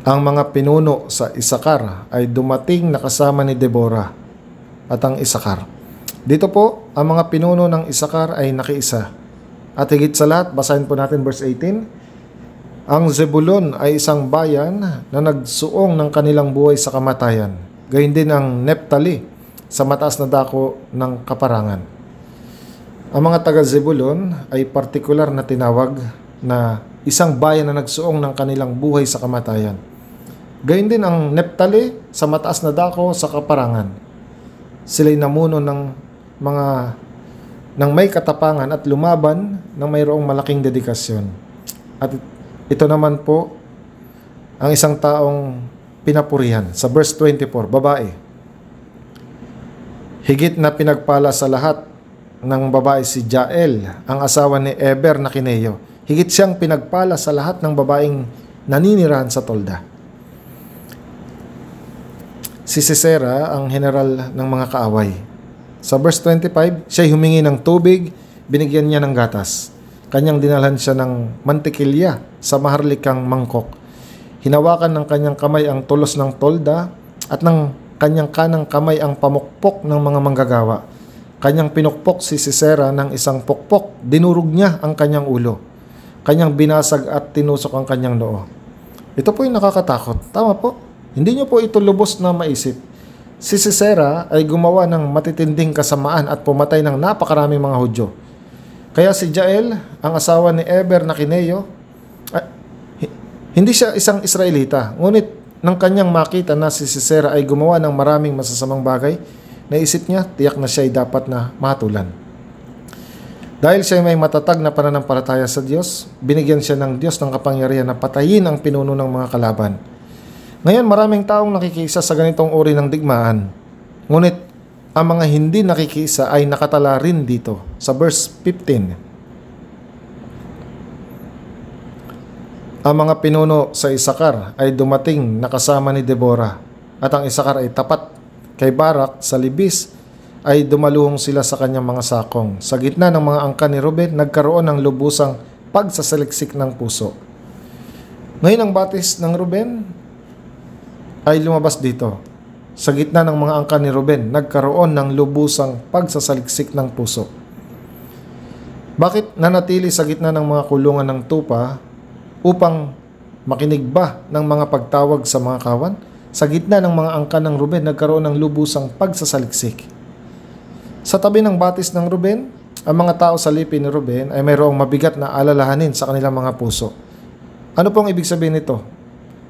ang mga pinuno sa Isakar ay dumating nakasama ni Deborah at ang Isakar. Dito po, ang mga pinuno ng Isakar ay nakiisa. At higit sa lahat, basahin po natin verse 18, ang Zebulon ay isang bayan na nagsuong ng kanilang buhay sa kamatayan. Gayun din ang Neptali sa mataas na dako ng kaparangan. Ang mga taga Zebulon ay partikular na tinawag na isang bayan na nagsuong ng kanilang buhay sa kamatayan. Gayun din ang Neptali sa mataas na dako sa kaparangan. Sila'y namuno ng mga ng may katapangan at lumaban ng mayroong malaking dedikasyon. At ito naman po ang isang taong pinapurihan sa verse 24, babae. Higit na pinagpala sa lahat ng babae si Jael, ang asawa ni Eber na Kineo. Higit siyang pinagpala sa lahat ng babaeng naninirahan sa tolda. Si Sisera ang general ng mga kaaway. Sa verse 25, siya'y humingi ng tubig, binigyan niya ng gatas. Kanyang dinalhan siya ng mantikilya sa maharlikang mangkok. Hinawakan ng kanyang kamay ang tulos ng tolda at ng kanyang kanang kamay ang pamukpok ng mga manggagawa. Kanyang pinukpok si Sisera ng isang pokpok, dinurog niya ang kanyang ulo. Kanyang binasag at tinusok ang kanyang noo. Ito po yung nakakatakot. Tama po. Hindi niyo po ito lubos na maisip. Si Sisera ay gumawa ng matitinding kasamaan at pumatay ng napakaraming mga Hudyo. Kaya si Jael, ang asawa ni Eber na Kineo, hindi siya isang Israelita. Ngunit nang kanyang makita na si Sisera ay gumawa ng maraming masasamang bagay, naisip niya tiyak na siya ay dapat na matulan. Dahil siya may matatag na pananampalataya sa Diyos, binigyan siya ng Diyos ng kapangyarihan na patayin ang pinuno ng mga kalaban. Ngayon maraming taong nakikisa sa ganitong uri ng digmaan. Ngunit ang mga hindi nakikisa ay nakatala rin dito sa verse 15. Ang mga pinuno sa Isakar ay dumating nakasama ni Deborah at ang Isakar ay tapat kay Barak sa libis ay dumaluhong sila sa kanyang mga sakong. Sa gitna ng mga angka ni Ruben, nagkaroon ng lubusang pagsasaliksik ng puso. Ngayon ang batis ng Ruben ay lumabas dito sa gitna ng mga angka ni Ruben, nagkaroon ng lubusang pagsasaliksik ng puso. Bakit nanatili sa gitna ng mga kulungan ng tupa upang makinig ba ng mga pagtawag sa mga kawan? Sa gitna ng mga angka ng Ruben, nagkaroon ng lubusang pagsasaliksik. Sa tabi ng batis ng Ruben, ang mga tao sa lipi ni Ruben ay mayroong mabigat na alalahanin sa kanilang mga puso. Ano pong ibig sabihin nito?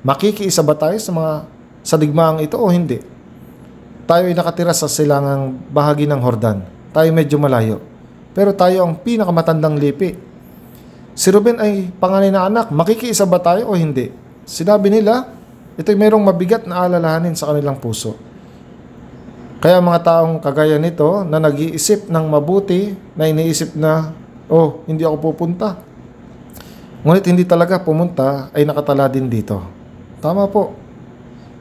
Makikiisa ba tayo sa mga sa digmaang ito o hindi? Tayo ay nakatira sa silangang bahagi ng Hordan. Tayo medyo malayo. Pero tayo ang pinakamatandang lipi. Si Ruben ay panganay na anak. Makikiisa ba tayo o hindi? Sinabi nila, ito'y mayroong mabigat na alalahanin sa kanilang puso. Kaya mga taong kagaya nito na nag-iisip ng mabuti na iniisip na, oh, hindi ako pupunta. Ngunit hindi talaga pumunta ay nakatala din dito. Tama po.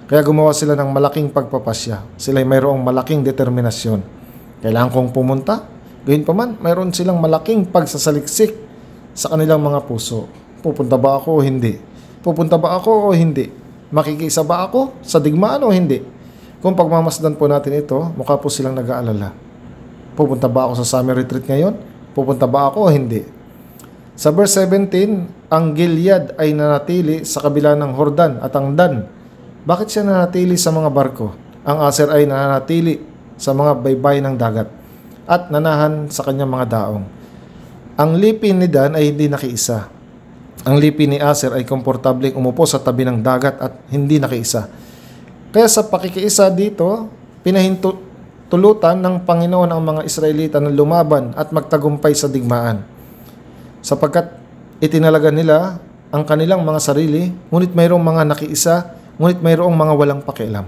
Kaya gumawa sila ng malaking pagpapasya. Sila ay mayroong malaking determinasyon. Kailangan kong pumunta. Gayun pa man, mayroon silang malaking pagsasaliksik sa kanilang mga puso. Pupunta ba ako o hindi? Pupunta ba ako o hindi? Makikisa ba ako sa digmaan o hindi? Kung pagmamasdan po natin ito, mukha po silang nag-aalala. Pupunta ba ako sa summer retreat ngayon? Pupunta ba ako o hindi? Sa verse 17, ang Gilead ay nanatili sa kabila ng Hordan at ang Dan bakit siya nanatili sa mga barko? Ang aser ay nanatili sa mga baybay ng dagat at nanahan sa kanyang mga daong. Ang lipi ni Dan ay hindi nakiisa. Ang lipi ni Aser ay komportabling umupo sa tabi ng dagat at hindi nakiisa. Kaya sa pakikiisa dito, pinahintulutan ng Panginoon ang mga Israelita na lumaban at magtagumpay sa digmaan. Sapagkat itinalaga nila ang kanilang mga sarili, ngunit mayroong mga nakiisa Ngunit mayroong mga walang pakialam.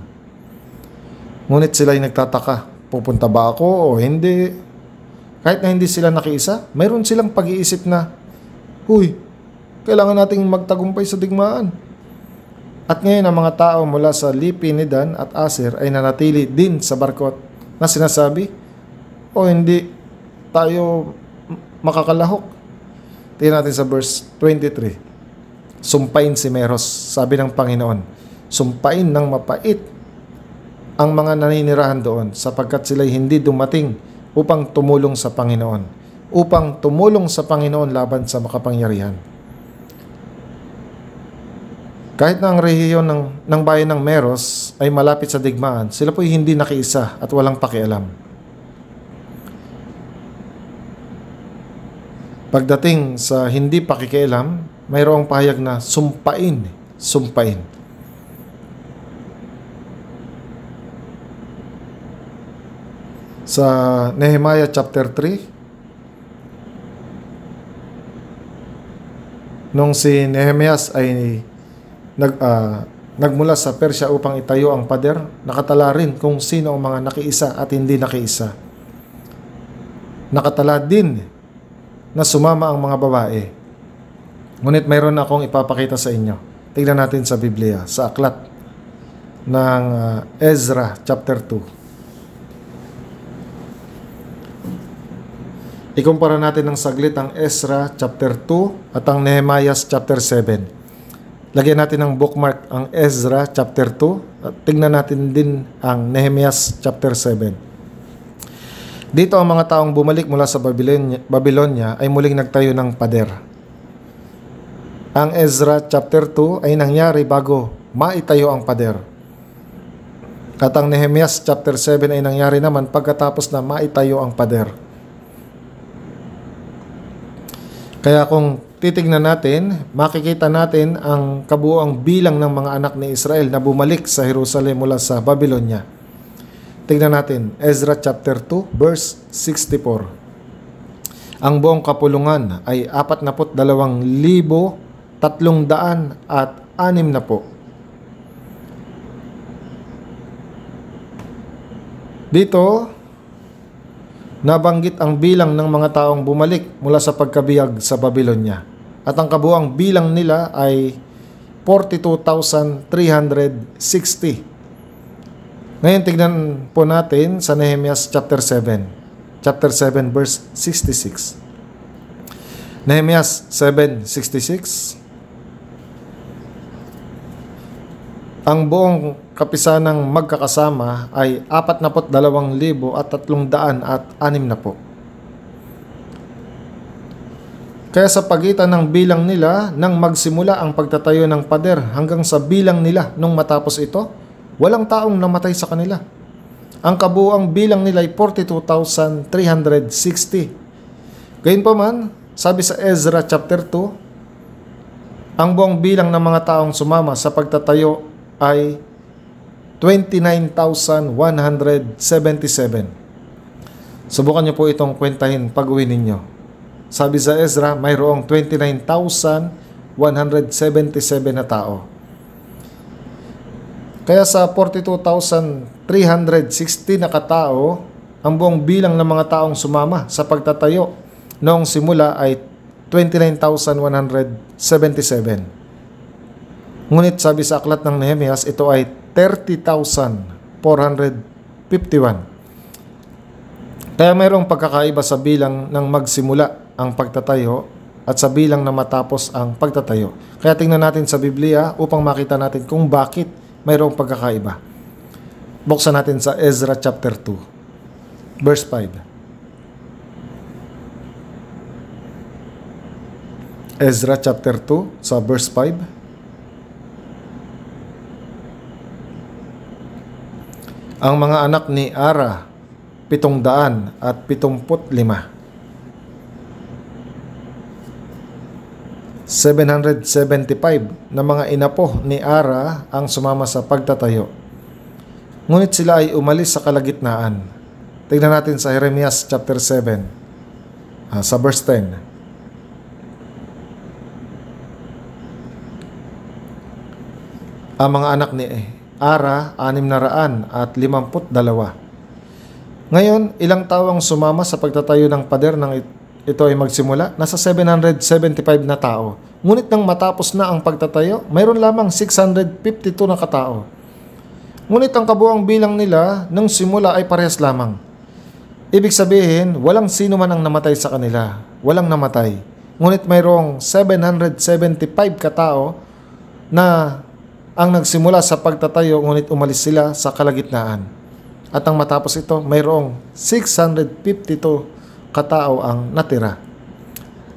Ngunit sila ay nagtataka, pupunta ba ako o hindi? Kahit na hindi sila nakiisa, mayroon silang pag-iisip na, Huy, kailangan nating magtagumpay sa digmaan. At ngayon ang mga tao mula sa Lipi, ni Dan at Asir ay nanatili din sa barkot na sinasabi, O hindi tayo makakalahok. Tingnan natin sa verse 23. Sumpain si Meros, sabi ng Panginoon sumpain ng mapait ang mga naninirahan doon sapagkat sila'y hindi dumating upang tumulong sa Panginoon, upang tumulong sa Panginoon laban sa makapangyarihan. Kahit na ang rehiyon ng, ng bayan ng Meros ay malapit sa digmaan, sila po'y hindi nakiisa at walang pakialam. Pagdating sa hindi pakikialam, mayroong pahayag na sumpain, sumpain. sa Nehemiah chapter 3 nung si Nehemias ay nag uh, nagmula sa Persya upang itayo ang pader nakatala rin kung sino ang mga nakiisa at hindi nakiisa nakatala din na sumama ang mga babae ngunit mayroon akong ipapakita sa inyo tignan natin sa Biblia sa aklat ng uh, Ezra chapter 2 Ikumpara natin ng saglit ang Ezra chapter 2 at ang Nehemiah chapter 7. Lagyan natin ng bookmark ang Ezra chapter 2 at tingnan natin din ang Nehemiah chapter 7. Dito ang mga taong bumalik mula sa Babylonia, Babylonia ay muling nagtayo ng pader. Ang Ezra chapter 2 ay nangyari bago maitayo ang pader. At ang Nehemiah chapter 7 ay nangyari naman pagkatapos na maitayo ang pader. Kaya kung titignan natin, makikita natin ang kabuoang bilang ng mga anak ni Israel na bumalik sa Jerusalem mula sa Babylonia. Tignan natin, Ezra chapter 2 verse 64. Ang buong kapulungan ay 42,300 at anim na po. Dito, nabanggit ang bilang ng mga taong bumalik mula sa pagkabiyag sa Babylonia. At ang kabuang bilang nila ay 42,360. Ngayon tignan po natin sa Nehemias chapter 7. Chapter 7 verse 66. Nehemias 7:66 Ang buong kapisanang magkakasama ay 42,360. Kaya sa pagitan ng bilang nila nang magsimula ang pagtatayo ng pader hanggang sa bilang nila nung matapos ito, walang taong namatay sa kanila. Ang kabuang bilang nila ay 42,360. Gayunpaman, sabi sa Ezra chapter 2, ang buong bilang ng mga taong sumama sa pagtatayo ay 29,177. Subukan niyo po itong kwentahin pag uwi ninyo. Sabi sa Ezra, mayroong 29,177 na tao. Kaya sa 42,360 na katao, ang buong bilang ng mga taong sumama sa pagtatayo noong simula ay 29,177. Ngunit sabi sa aklat ng Nehemias, ito ay 30,451. Kaya mayroong pagkakaiba sa bilang ng magsimula ang pagtatayo at sa bilang na matapos ang pagtatayo. Kaya tingnan natin sa Biblia upang makita natin kung bakit mayroong pagkakaiba. Buksan natin sa Ezra chapter 2, verse 5. Ezra chapter 2 sa verse 5 ang mga anak ni Ara, 700 at 75. 775 na mga inapo ni Ara ang sumama sa pagtatayo. Ngunit sila ay umalis sa kalagitnaan. Tignan natin sa Jeremias chapter 7, uh, ah, sa verse 10. ang mga anak ni ara 652. Ngayon, ilang tawang sumama sa pagtatayo ng pader nang ito ay magsimula, nasa 775 na tao. Ngunit nang matapos na ang pagtatayo, mayroon lamang 652 na katao. Ngunit ang kabuang bilang nila nung simula ay parehas lamang. Ibig sabihin, walang sino man ang namatay sa kanila. Walang namatay. Ngunit mayroong 775 katao na ang nagsimula sa pagtatayo ngunit umalis sila sa kalagitnaan. At ang matapos ito, mayroong 652 katao ang natira.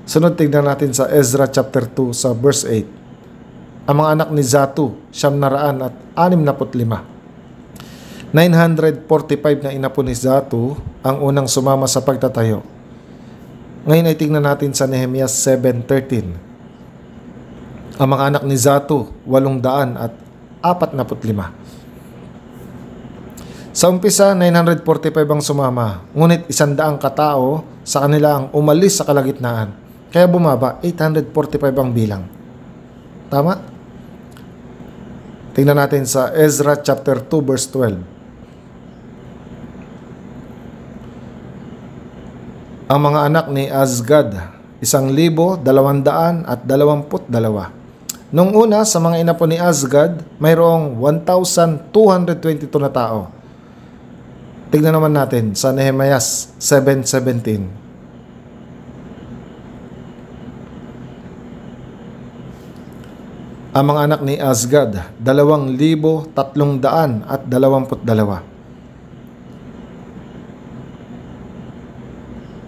Sunod tignan natin sa Ezra chapter 2 sa verse 8. Ang mga anak ni Zatu, siyam na raan at anim na putlima. 945 na inapo ni Zatu ang unang sumama sa pagtatayo. Ngayon ay tingnan natin sa Nehemiah 7.13 ang mga anak ni Zato, 800 at 45. Sa umpisa, 945 ang sumama, ngunit isandaang katao sa kanila ang umalis sa kalagitnaan, kaya bumaba 845 ang bilang. Tama? Tingnan natin sa Ezra chapter 2 verse 12. ang mga anak ni Azgad, isang libo, dalawandaan at dalawamput dalawa. Nung una sa mga inapo ni Asgard, mayroong 1,222 na tao. Tignan naman natin sa Nehemias 7.17. ang mga anak ni Asgard, 2,322.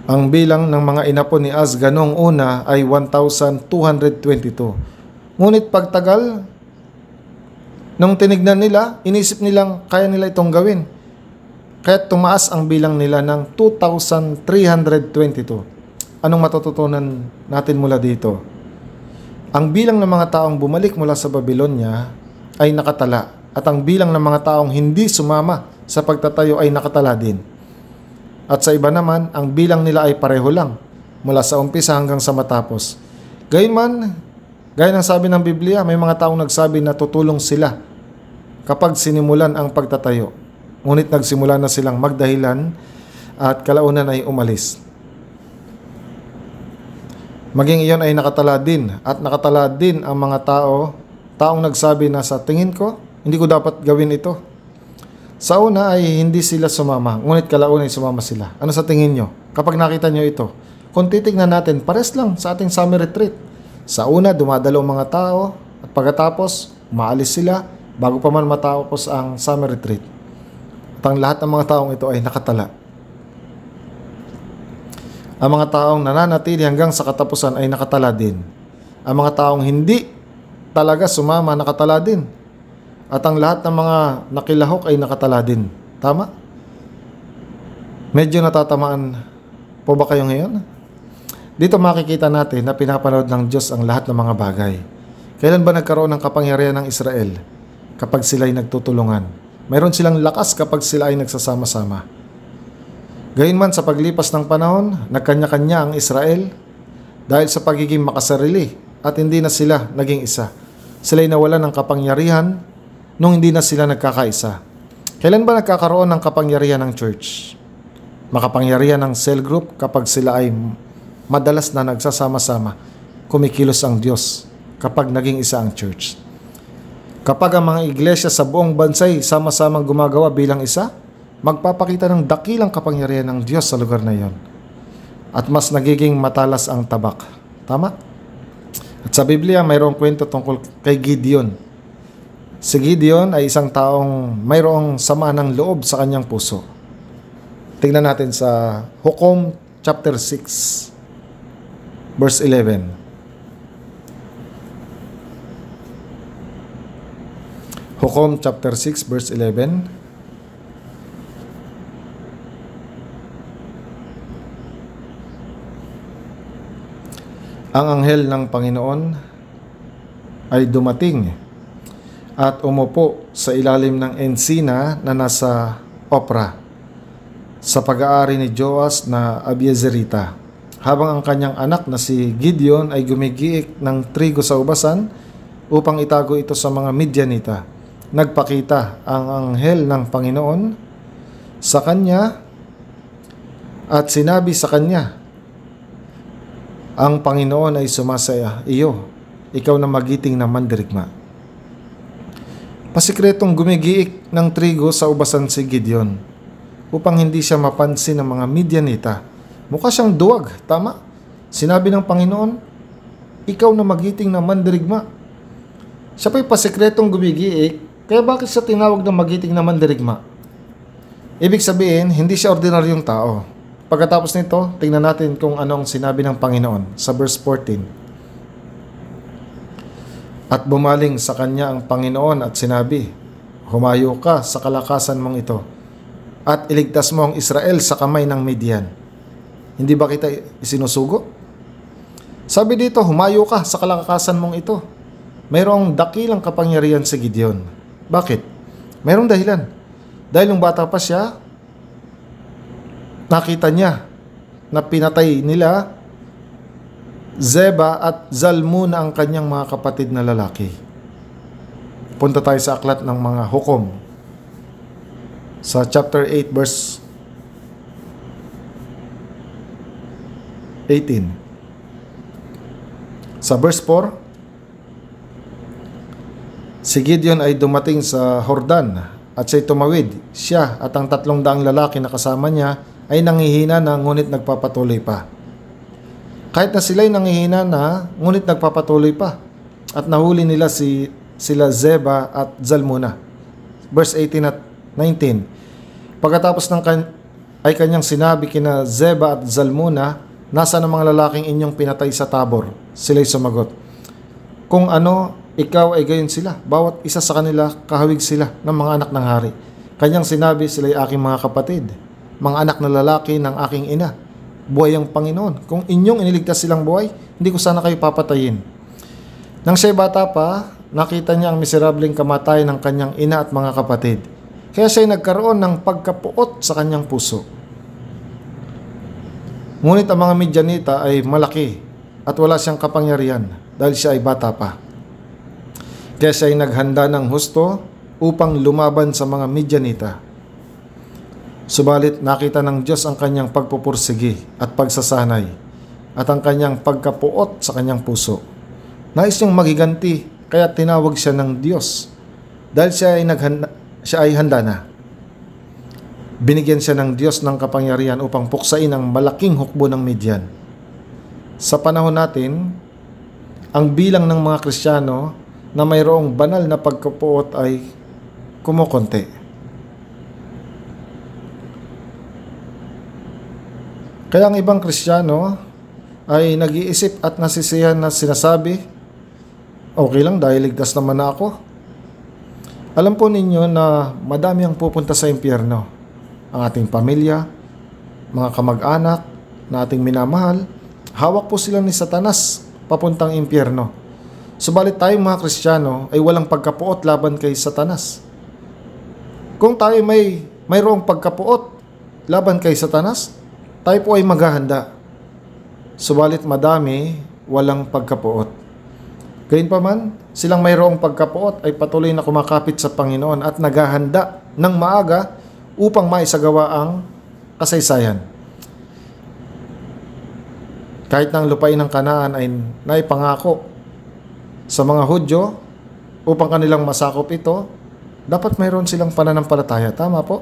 Ang bilang ng mga inapo ni Asgad noong una ay 1,222. Ngunit pagtagal, nung tinignan nila, inisip nilang kaya nila itong gawin. Kaya tumaas ang bilang nila ng 2,322. Anong matututunan natin mula dito? Ang bilang ng mga taong bumalik mula sa Babylonia ay nakatala at ang bilang ng mga taong hindi sumama sa pagtatayo ay nakatala din. At sa iba naman, ang bilang nila ay pareho lang mula sa umpisa hanggang sa matapos. Gayunman, Gaya ng sabi ng Biblia, may mga taong nagsabi na tutulong sila kapag sinimulan ang pagtatayo. Ngunit nagsimula na silang magdahilan at kalaunan ay umalis. Maging iyon ay nakatala din at nakatala din ang mga tao, taong nagsabi na sa tingin ko, hindi ko dapat gawin ito. Sa una ay hindi sila sumama, ngunit kalaunan ay sumama sila. Ano sa tingin nyo? Kapag nakita nyo ito, kung titignan natin, pares lang sa ating summer retreat sa una, dumadalaw mga tao at pagkatapos, maalis sila bago pa man matapos ang summer retreat. At ang lahat ng mga taong ito ay nakatala. Ang mga taong nananatili hanggang sa katapusan ay nakatala din. Ang mga taong hindi talaga sumama nakatala din. At ang lahat ng mga nakilahok ay nakatala din. Tama? Medyo natatamaan po ba kayo ngayon? Dito makikita natin na pinapanood ng Diyos ang lahat ng mga bagay. Kailan ba nagkaroon ng kapangyarihan ng Israel? Kapag sila ay nagtutulungan. Mayroon silang lakas kapag sila ay nagsasama-sama. Gayunman sa paglipas ng panahon, nagkanya-kanya ang Israel dahil sa pagiging makasarili at hindi na sila naging isa. Sila ay nawalan ng kapangyarihan nung hindi na sila nagkakaisa. Kailan ba nagkakaroon ng kapangyarihan ng church? Makapangyarihan ng cell group kapag sila ay madalas na nagsasama-sama, kumikilos ang Diyos kapag naging isa ang church. Kapag ang mga iglesia sa buong bansay sama-samang gumagawa bilang isa, magpapakita ng dakilang kapangyarihan ng Diyos sa lugar na iyon. At mas nagiging matalas ang tabak. Tama? At sa Biblia, mayroong kwento tungkol kay Gideon. Si Gideon ay isang taong mayroong sama ng loob sa kanyang puso. Tingnan natin sa Hukom chapter 6 verse 11. Hukom chapter 6 verse 11. Ang anghel ng Panginoon ay dumating at umupo sa ilalim ng ensina na nasa Opra sa pag-aari ni Joas na Abiezerita habang ang kanyang anak na si Gideon ay gumigiik ng trigo sa ubasan upang itago ito sa mga Midianita. Nagpakita ang anghel ng Panginoon sa kanya at sinabi sa kanya, Ang Panginoon ay sumasaya iyo, ikaw na magiting na mandirigma. Pasikretong gumigiik ng trigo sa ubasan si Gideon upang hindi siya mapansin ng mga Midianita Mukha siyang duwag, tama? Sinabi ng Panginoon, ikaw na magiting na mandirigma. Siya pa'y pasikretong gumigiik, kaya bakit siya tinawag na magiting na mandirigma? Ibig sabihin, hindi siya ordinaryong tao. Pagkatapos nito, tingnan natin kung anong sinabi ng Panginoon sa verse 14. At bumaling sa kanya ang Panginoon at sinabi, Humayo ka sa kalakasan mong ito, at iligtas mo ang Israel sa kamay ng Midian. Hindi ba kita isinusugo? Sabi dito, humayo ka sa kalakasan mong ito. Mayroong dakilang kapangyarihan si Gideon. Bakit? Mayroong dahilan. Dahil nung bata pa siya, nakita niya na pinatay nila Zeba at Zalmuna ang kanyang mga kapatid na lalaki. Punta tayo sa aklat ng mga hukom. Sa chapter 8 verse 18. Sa verse 4, si Gideon ay dumating sa Hordan at siya'y tumawid. Siya at ang tatlong daang lalaki na kasama niya ay nangihina na ngunit nagpapatuloy pa. Kahit na sila'y nangihina na ngunit nagpapatuloy pa at nahuli nila si sila Zeba at Zalmuna. Verse 18 at 19. Pagkatapos ng kan ay kanyang sinabi kina Zeba at Zalmuna Nasa ang mga lalaking inyong pinatay sa tabor? Sila'y sumagot, Kung ano, ikaw ay gayon sila. Bawat isa sa kanila, kahawig sila ng mga anak ng hari. Kanyang sinabi, sila'y aking mga kapatid, mga anak na lalaki ng aking ina. Buhay ang Panginoon. Kung inyong iniligtas silang buhay, hindi ko sana kayo papatayin. Nang siya'y bata pa, nakita niya ang miserableng kamatay ng kanyang ina at mga kapatid. Kaya siya'y nagkaroon ng pagkapuot sa kanyang puso. Ngunit ang mga Midyanita ay malaki at wala siyang kapangyarihan dahil siya ay bata pa. Kaya siya ay naghanda ng husto upang lumaban sa mga Midyanita. Subalit nakita ng Diyos ang kanyang pagpupursigi at pagsasanay at ang kanyang pagkapuot sa kanyang puso. Nais niyang magiganti kaya tinawag siya ng Diyos dahil siya ay, naghanda, siya ay handa na. Binigyan siya ng Diyos ng kapangyarihan upang puksain ang malaking hukbo ng Midian. Sa panahon natin, ang bilang ng mga Kristiyano na mayroong banal na pagkapuot ay kumukonti. Kaya ang ibang Kristiyano ay nag-iisip at nasisihan na sinasabi, okay lang dahil ligtas naman na ako. Alam po ninyo na madami ang pupunta sa impyerno ang ating pamilya, mga kamag-anak na ating minamahal, hawak po sila ni Satanas papuntang impyerno. Subalit tayo mga Kristiyano ay walang pagkapuot laban kay Satanas. Kung tayo may mayroong pagkapuot laban kay Satanas, tayo po ay maghahanda. Subalit madami walang pagkapuot. Gayunpaman, silang mayroong pagkapuot ay patuloy na kumakapit sa Panginoon at naghahanda ng maaga upang maisagawa ang kasaysayan. Kahit ng lupain ng kanaan ay naipangako sa mga Hudyo upang kanilang masakop ito, dapat mayroon silang pananampalataya. Tama po?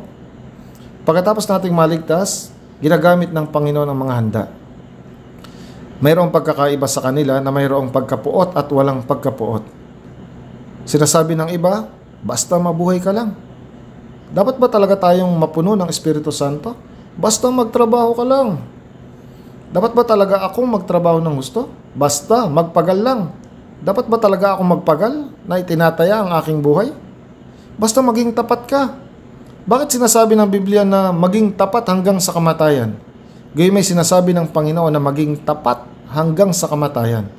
Pagkatapos nating maligtas, ginagamit ng Panginoon ang mga handa. Mayroong pagkakaiba sa kanila na mayroong pagkapuot at walang pagkapuot. Sinasabi ng iba, basta mabuhay ka lang. Dapat ba talaga tayong mapuno ng Espiritu Santo? Basta magtrabaho ka lang. Dapat ba talaga akong magtrabaho ng gusto? Basta magpagal lang. Dapat ba talaga akong magpagal na itinataya ang aking buhay? Basta maging tapat ka. Bakit sinasabi ng Biblia na maging tapat hanggang sa kamatayan? Gayun may sinasabi ng Panginoon na maging tapat hanggang sa kamatayan.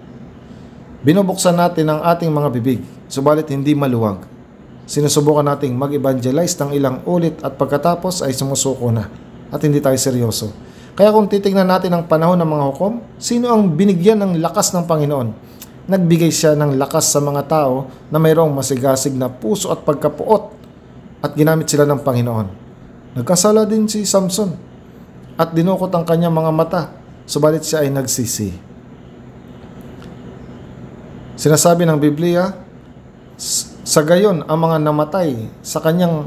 Binubuksan natin ang ating mga bibig, subalit hindi maluwag Sinusubukan nating mag-evangelize ng ilang ulit at pagkatapos ay sumusuko na at hindi tayo seryoso. Kaya kung titingnan natin ang panahon ng mga hukom, sino ang binigyan ng lakas ng Panginoon? Nagbigay siya ng lakas sa mga tao na mayroong masigasig na puso at pagkapuot at ginamit sila ng Panginoon. Nagkasala din si Samson at dinukot ang kanyang mga mata, subalit siya ay nagsisi. Sinasabi ng Biblia, sa gayon, ang mga namatay sa kanyang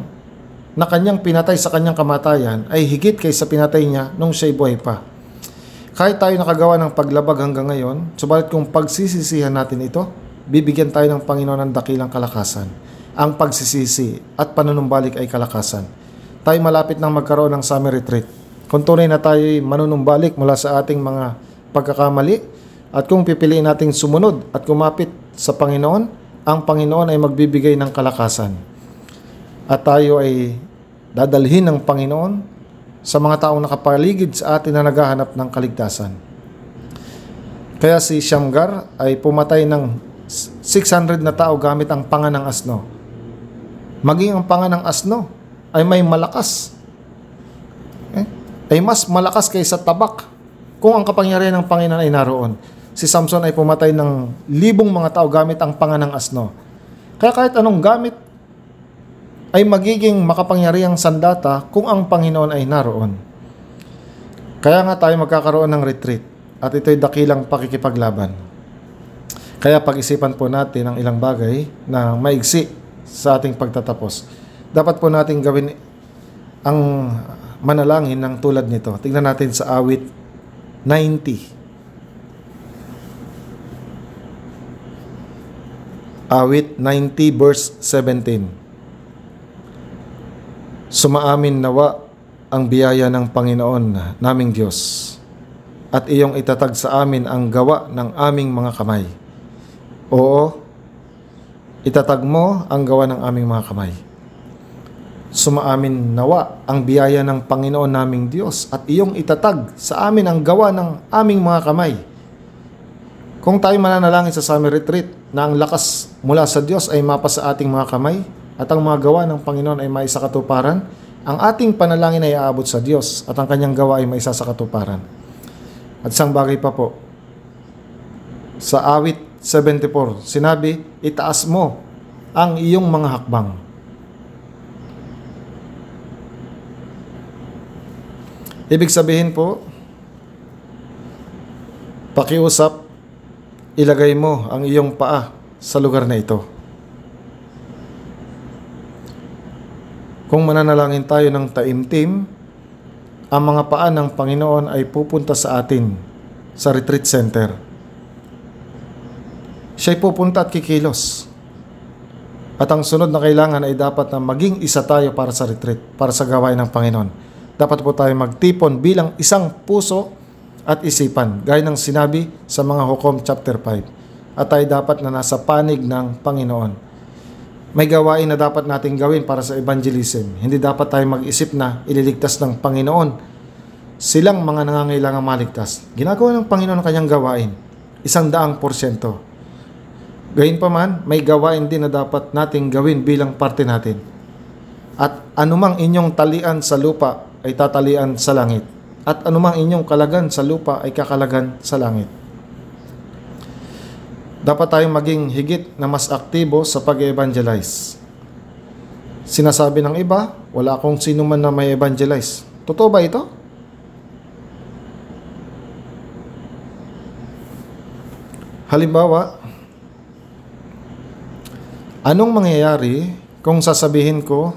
na kanyang pinatay sa kanyang kamatayan ay higit kaysa pinatay niya nung siya'y buhay pa. Kahit tayo nakagawa ng paglabag hanggang ngayon, subalit kung pagsisisihan natin ito, bibigyan tayo ng Panginoon ng dakilang kalakasan. Ang pagsisisi at panunumbalik ay kalakasan. Tayo malapit ng magkaroon ng summer retreat. Kung tunay na tayo ay manunumbalik mula sa ating mga pagkakamali at kung pipiliin nating sumunod at kumapit sa Panginoon, ang Panginoon ay magbibigay ng kalakasan. At tayo ay dadalhin ng Panginoon sa mga taong nakapaligid sa atin na naghahanap ng kaligtasan. Kaya si Shamgar ay pumatay ng 600 na tao gamit ang panga ng asno. Maging ang panga ng asno ay may malakas. Eh, ay mas malakas kaysa tabak kung ang kapangyarihan ng Panginoon ay naroon si Samson ay pumatay ng libong mga tao gamit ang panga ng asno. Kaya kahit anong gamit ay magiging makapangyariang sandata kung ang Panginoon ay naroon. Kaya nga tayo magkakaroon ng retreat at ito'y dakilang pakikipaglaban. Kaya pag-isipan po natin ang ilang bagay na maigsi sa ating pagtatapos. Dapat po natin gawin ang manalangin ng tulad nito. Tingnan natin sa awit 90. Awit ah, 90 verse 17 Sumaamin nawa ang biyaya ng Panginoon naming Diyos at iyong itatag sa amin ang gawa ng aming mga kamay. Oo, itatag mo ang gawa ng aming mga kamay. Sumaamin nawa ang biyaya ng Panginoon naming Diyos at iyong itatag sa amin ang gawa ng aming mga kamay kung tayo mananalangin sa summer retreat na ang lakas mula sa Diyos ay mapa sa ating mga kamay at ang mga gawa ng Panginoon ay may katuparan, ang ating panalangin ay aabot sa Diyos at ang kanyang gawa ay may sa katuparan. At isang bagay pa po, sa awit 74, sinabi, itaas mo ang iyong mga hakbang. Ibig sabihin po, pakiusap ilagay mo ang iyong paa sa lugar na ito. Kung mananalangin tayo ng taimtim, ang mga paa ng Panginoon ay pupunta sa atin sa retreat center. Siya'y pupunta at kikilos. At ang sunod na kailangan ay dapat na maging isa tayo para sa retreat, para sa gawain ng Panginoon. Dapat po tayo magtipon bilang isang puso at isipan gaya ng sinabi sa mga hukom chapter 5 at ay dapat na nasa panig ng Panginoon. May gawain na dapat natin gawin para sa evangelism. Hindi dapat tayo mag-isip na ililigtas ng Panginoon silang mga nangangailangan maligtas. Ginagawa ng Panginoon ang kanyang gawain, isang daang porsyento. Gayunpaman, may gawain din na dapat nating gawin bilang parte natin. At anumang inyong talian sa lupa ay tatalian sa langit at anumang inyong kalagan sa lupa ay kakalagan sa langit. Dapat tayong maging higit na mas aktibo sa pag-evangelize. Sinasabi ng iba, wala akong sino man na may evangelize. Totoo ba ito? Halimbawa, anong mangyayari kung sasabihin ko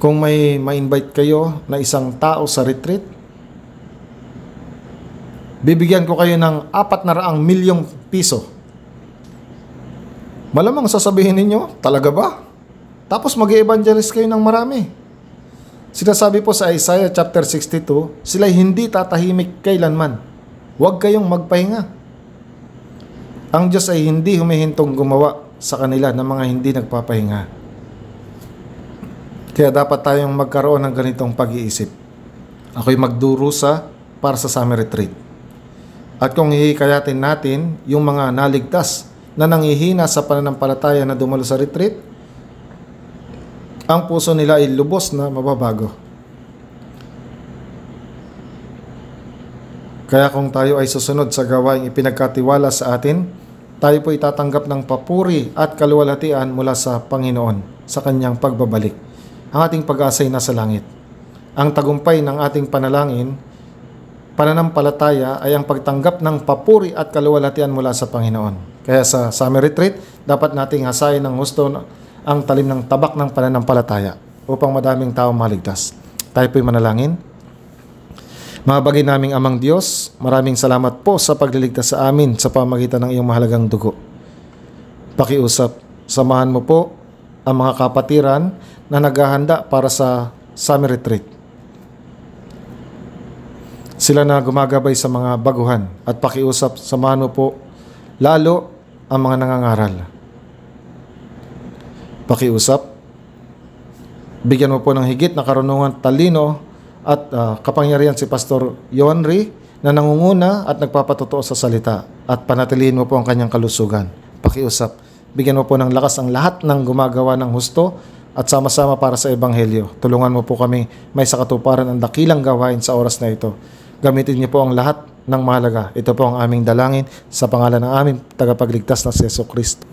kung may ma-invite kayo na isang tao sa retreat, bibigyan ko kayo ng apat na raang milyong piso. Malamang sasabihin ninyo, talaga ba? Tapos mag evangelize kayo ng marami. Sinasabi po sa Isaiah chapter 62, sila hindi tatahimik kailanman. Huwag kayong magpahinga. Ang Diyos ay hindi humihintong gumawa sa kanila ng mga hindi nagpapahinga. Kaya dapat tayong magkaroon ng ganitong pag-iisip. Ako'y magdurusa para sa summer retreat. At kung hihikayatin natin yung mga naligtas na nangihina sa pananampalataya na dumalo sa retreat, ang puso nila ay lubos na mababago. Kaya kung tayo ay susunod sa gawaing ipinagkatiwala sa atin, tayo po itatanggap ng papuri at kaluwalhatian mula sa Panginoon sa kanyang pagbabalik ang ating pag-asay nasa langit. Ang tagumpay ng ating panalangin, pananampalataya ay ang pagtanggap ng papuri at kaluwalhatian mula sa Panginoon. Kaya sa summer retreat, dapat nating hasain ng husto ang talim ng tabak ng pananampalataya upang madaming tao maligtas. Tayo po'y manalangin. Mga bagay naming amang Diyos, maraming salamat po sa pagliligtas sa amin sa pamagitan ng iyong mahalagang dugo. Pakiusap, samahan mo po ang mga kapatiran na naghahanda para sa summer retreat. Sila na gumagabay sa mga baguhan at pakiusap sa mano po lalo ang mga nangangaral. Pakiusap, bigyan mo po ng higit na karunungan talino at uh, kapangyarihan si Pastor Yonri na nangunguna at nagpapatotoo sa salita at panatilihin mo po ang kanyang kalusugan. Pakiusap, bigyan mo po ng lakas ang lahat ng gumagawa ng husto at sama-sama para sa Ebanghelyo. Tulungan mo po kami may sakatuparan ang dakilang gawain sa oras na ito. Gamitin niyo po ang lahat ng mahalaga. Ito po ang aming dalangin sa pangalan ng aming tagapagligtas na si Yeso Kristo.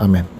Amen.